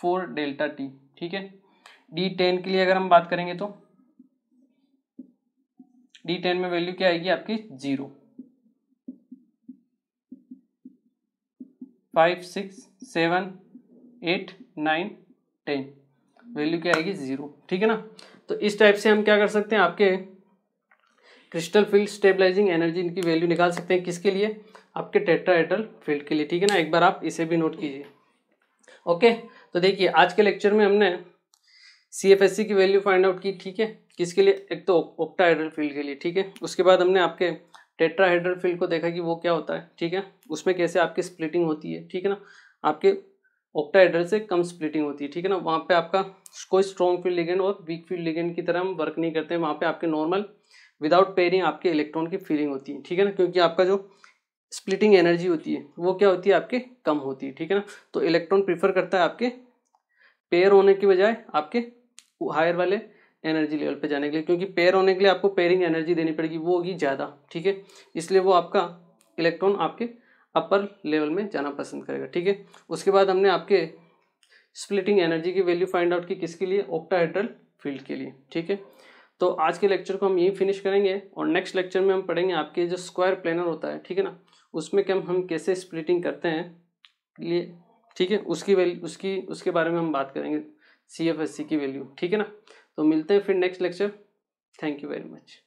four delta T ठीक है डी टेन के लिए अगर हम बात करेंगे तो डी टेन में वैल्यू क्या आएगी आपकी zero five six seven eight nine ten value क्या आएगी जीरो ठीक है ना तो इस टाइप से हम क्या कर सकते हैं आपके क्रिस्टल फील्ड स्टेबलाइजिंग एनर्जी इनकी वैल्यू निकाल सकते हैं किसके लिए आपके टेट्राएडल फील्ड के लिए ठीक है ना एक बार आप इसे भी नोट कीजिए ओके तो देखिए आज के लेक्चर में हमने सी एफ एस सी की वैल्यू फाइंड आउट की ठीक है किसके लिए एक तो हाइड्रल फील्ड के लिए ठीक है उसके बाद हमने आपके टेट्राहेड्रल फील्ड को देखा कि वो क्या होता है ठीक है उसमें कैसे आपकी स्प्लिटिंग होती है ठीक है ना आपके ओक्टाहाइड्रल से कम स्प्लिटिंग होती है ठीक है ना वहाँ पे आपका कोई स्ट्रॉन्ग फील्ड लिगेंड और वीक फील्ड लिगेंड की तरह हम वर्क नहीं करते हैं वहाँ पर आपके नॉर्मल विदाउट पेयरिंग आपके इलेक्ट्रॉन की फीलिंग होती है ठीक है ना क्योंकि आपका जो स्प्लिटिंग एनर्जी होती है वो क्या होती है आपके कम होती है ठीक है ना तो इलेक्ट्रॉन प्रीफर करता है आपके पेयर होने की बजाय आपके हायर वाले एनर्जी लेवल पे जाने के लिए क्योंकि पेयर होने के लिए आपको पेयरिंग एनर्जी देनी पड़ेगी वो होगी ज़्यादा ठीक है इसलिए वो आपका इलेक्ट्रॉन आपके अपर लेवल में जाना पसंद करेगा ठीक है उसके बाद हमने आपके स्प्लिटिंग एनर्जी की वैल्यू फाइंड आउट की किसके लिए ऑक्टाहेड्रल फील्ड के लिए ठीक है तो आज के लेक्चर को हम यहीं फिनिश करेंगे और नेक्स्ट लेक्चर में हम पढ़ेंगे आपके जो स्क्वायर प्लानर होता है ठीक है ना उसमें क्या हम कैसे स्प्लिटिंग करते हैं लिए ठीक है उसकी वैल्यू उसकी उसके बारे में हम बात करेंगे सी एफ एस सी की वैल्यू ठीक है ना तो मिलते हैं फिर next lecture thank you very much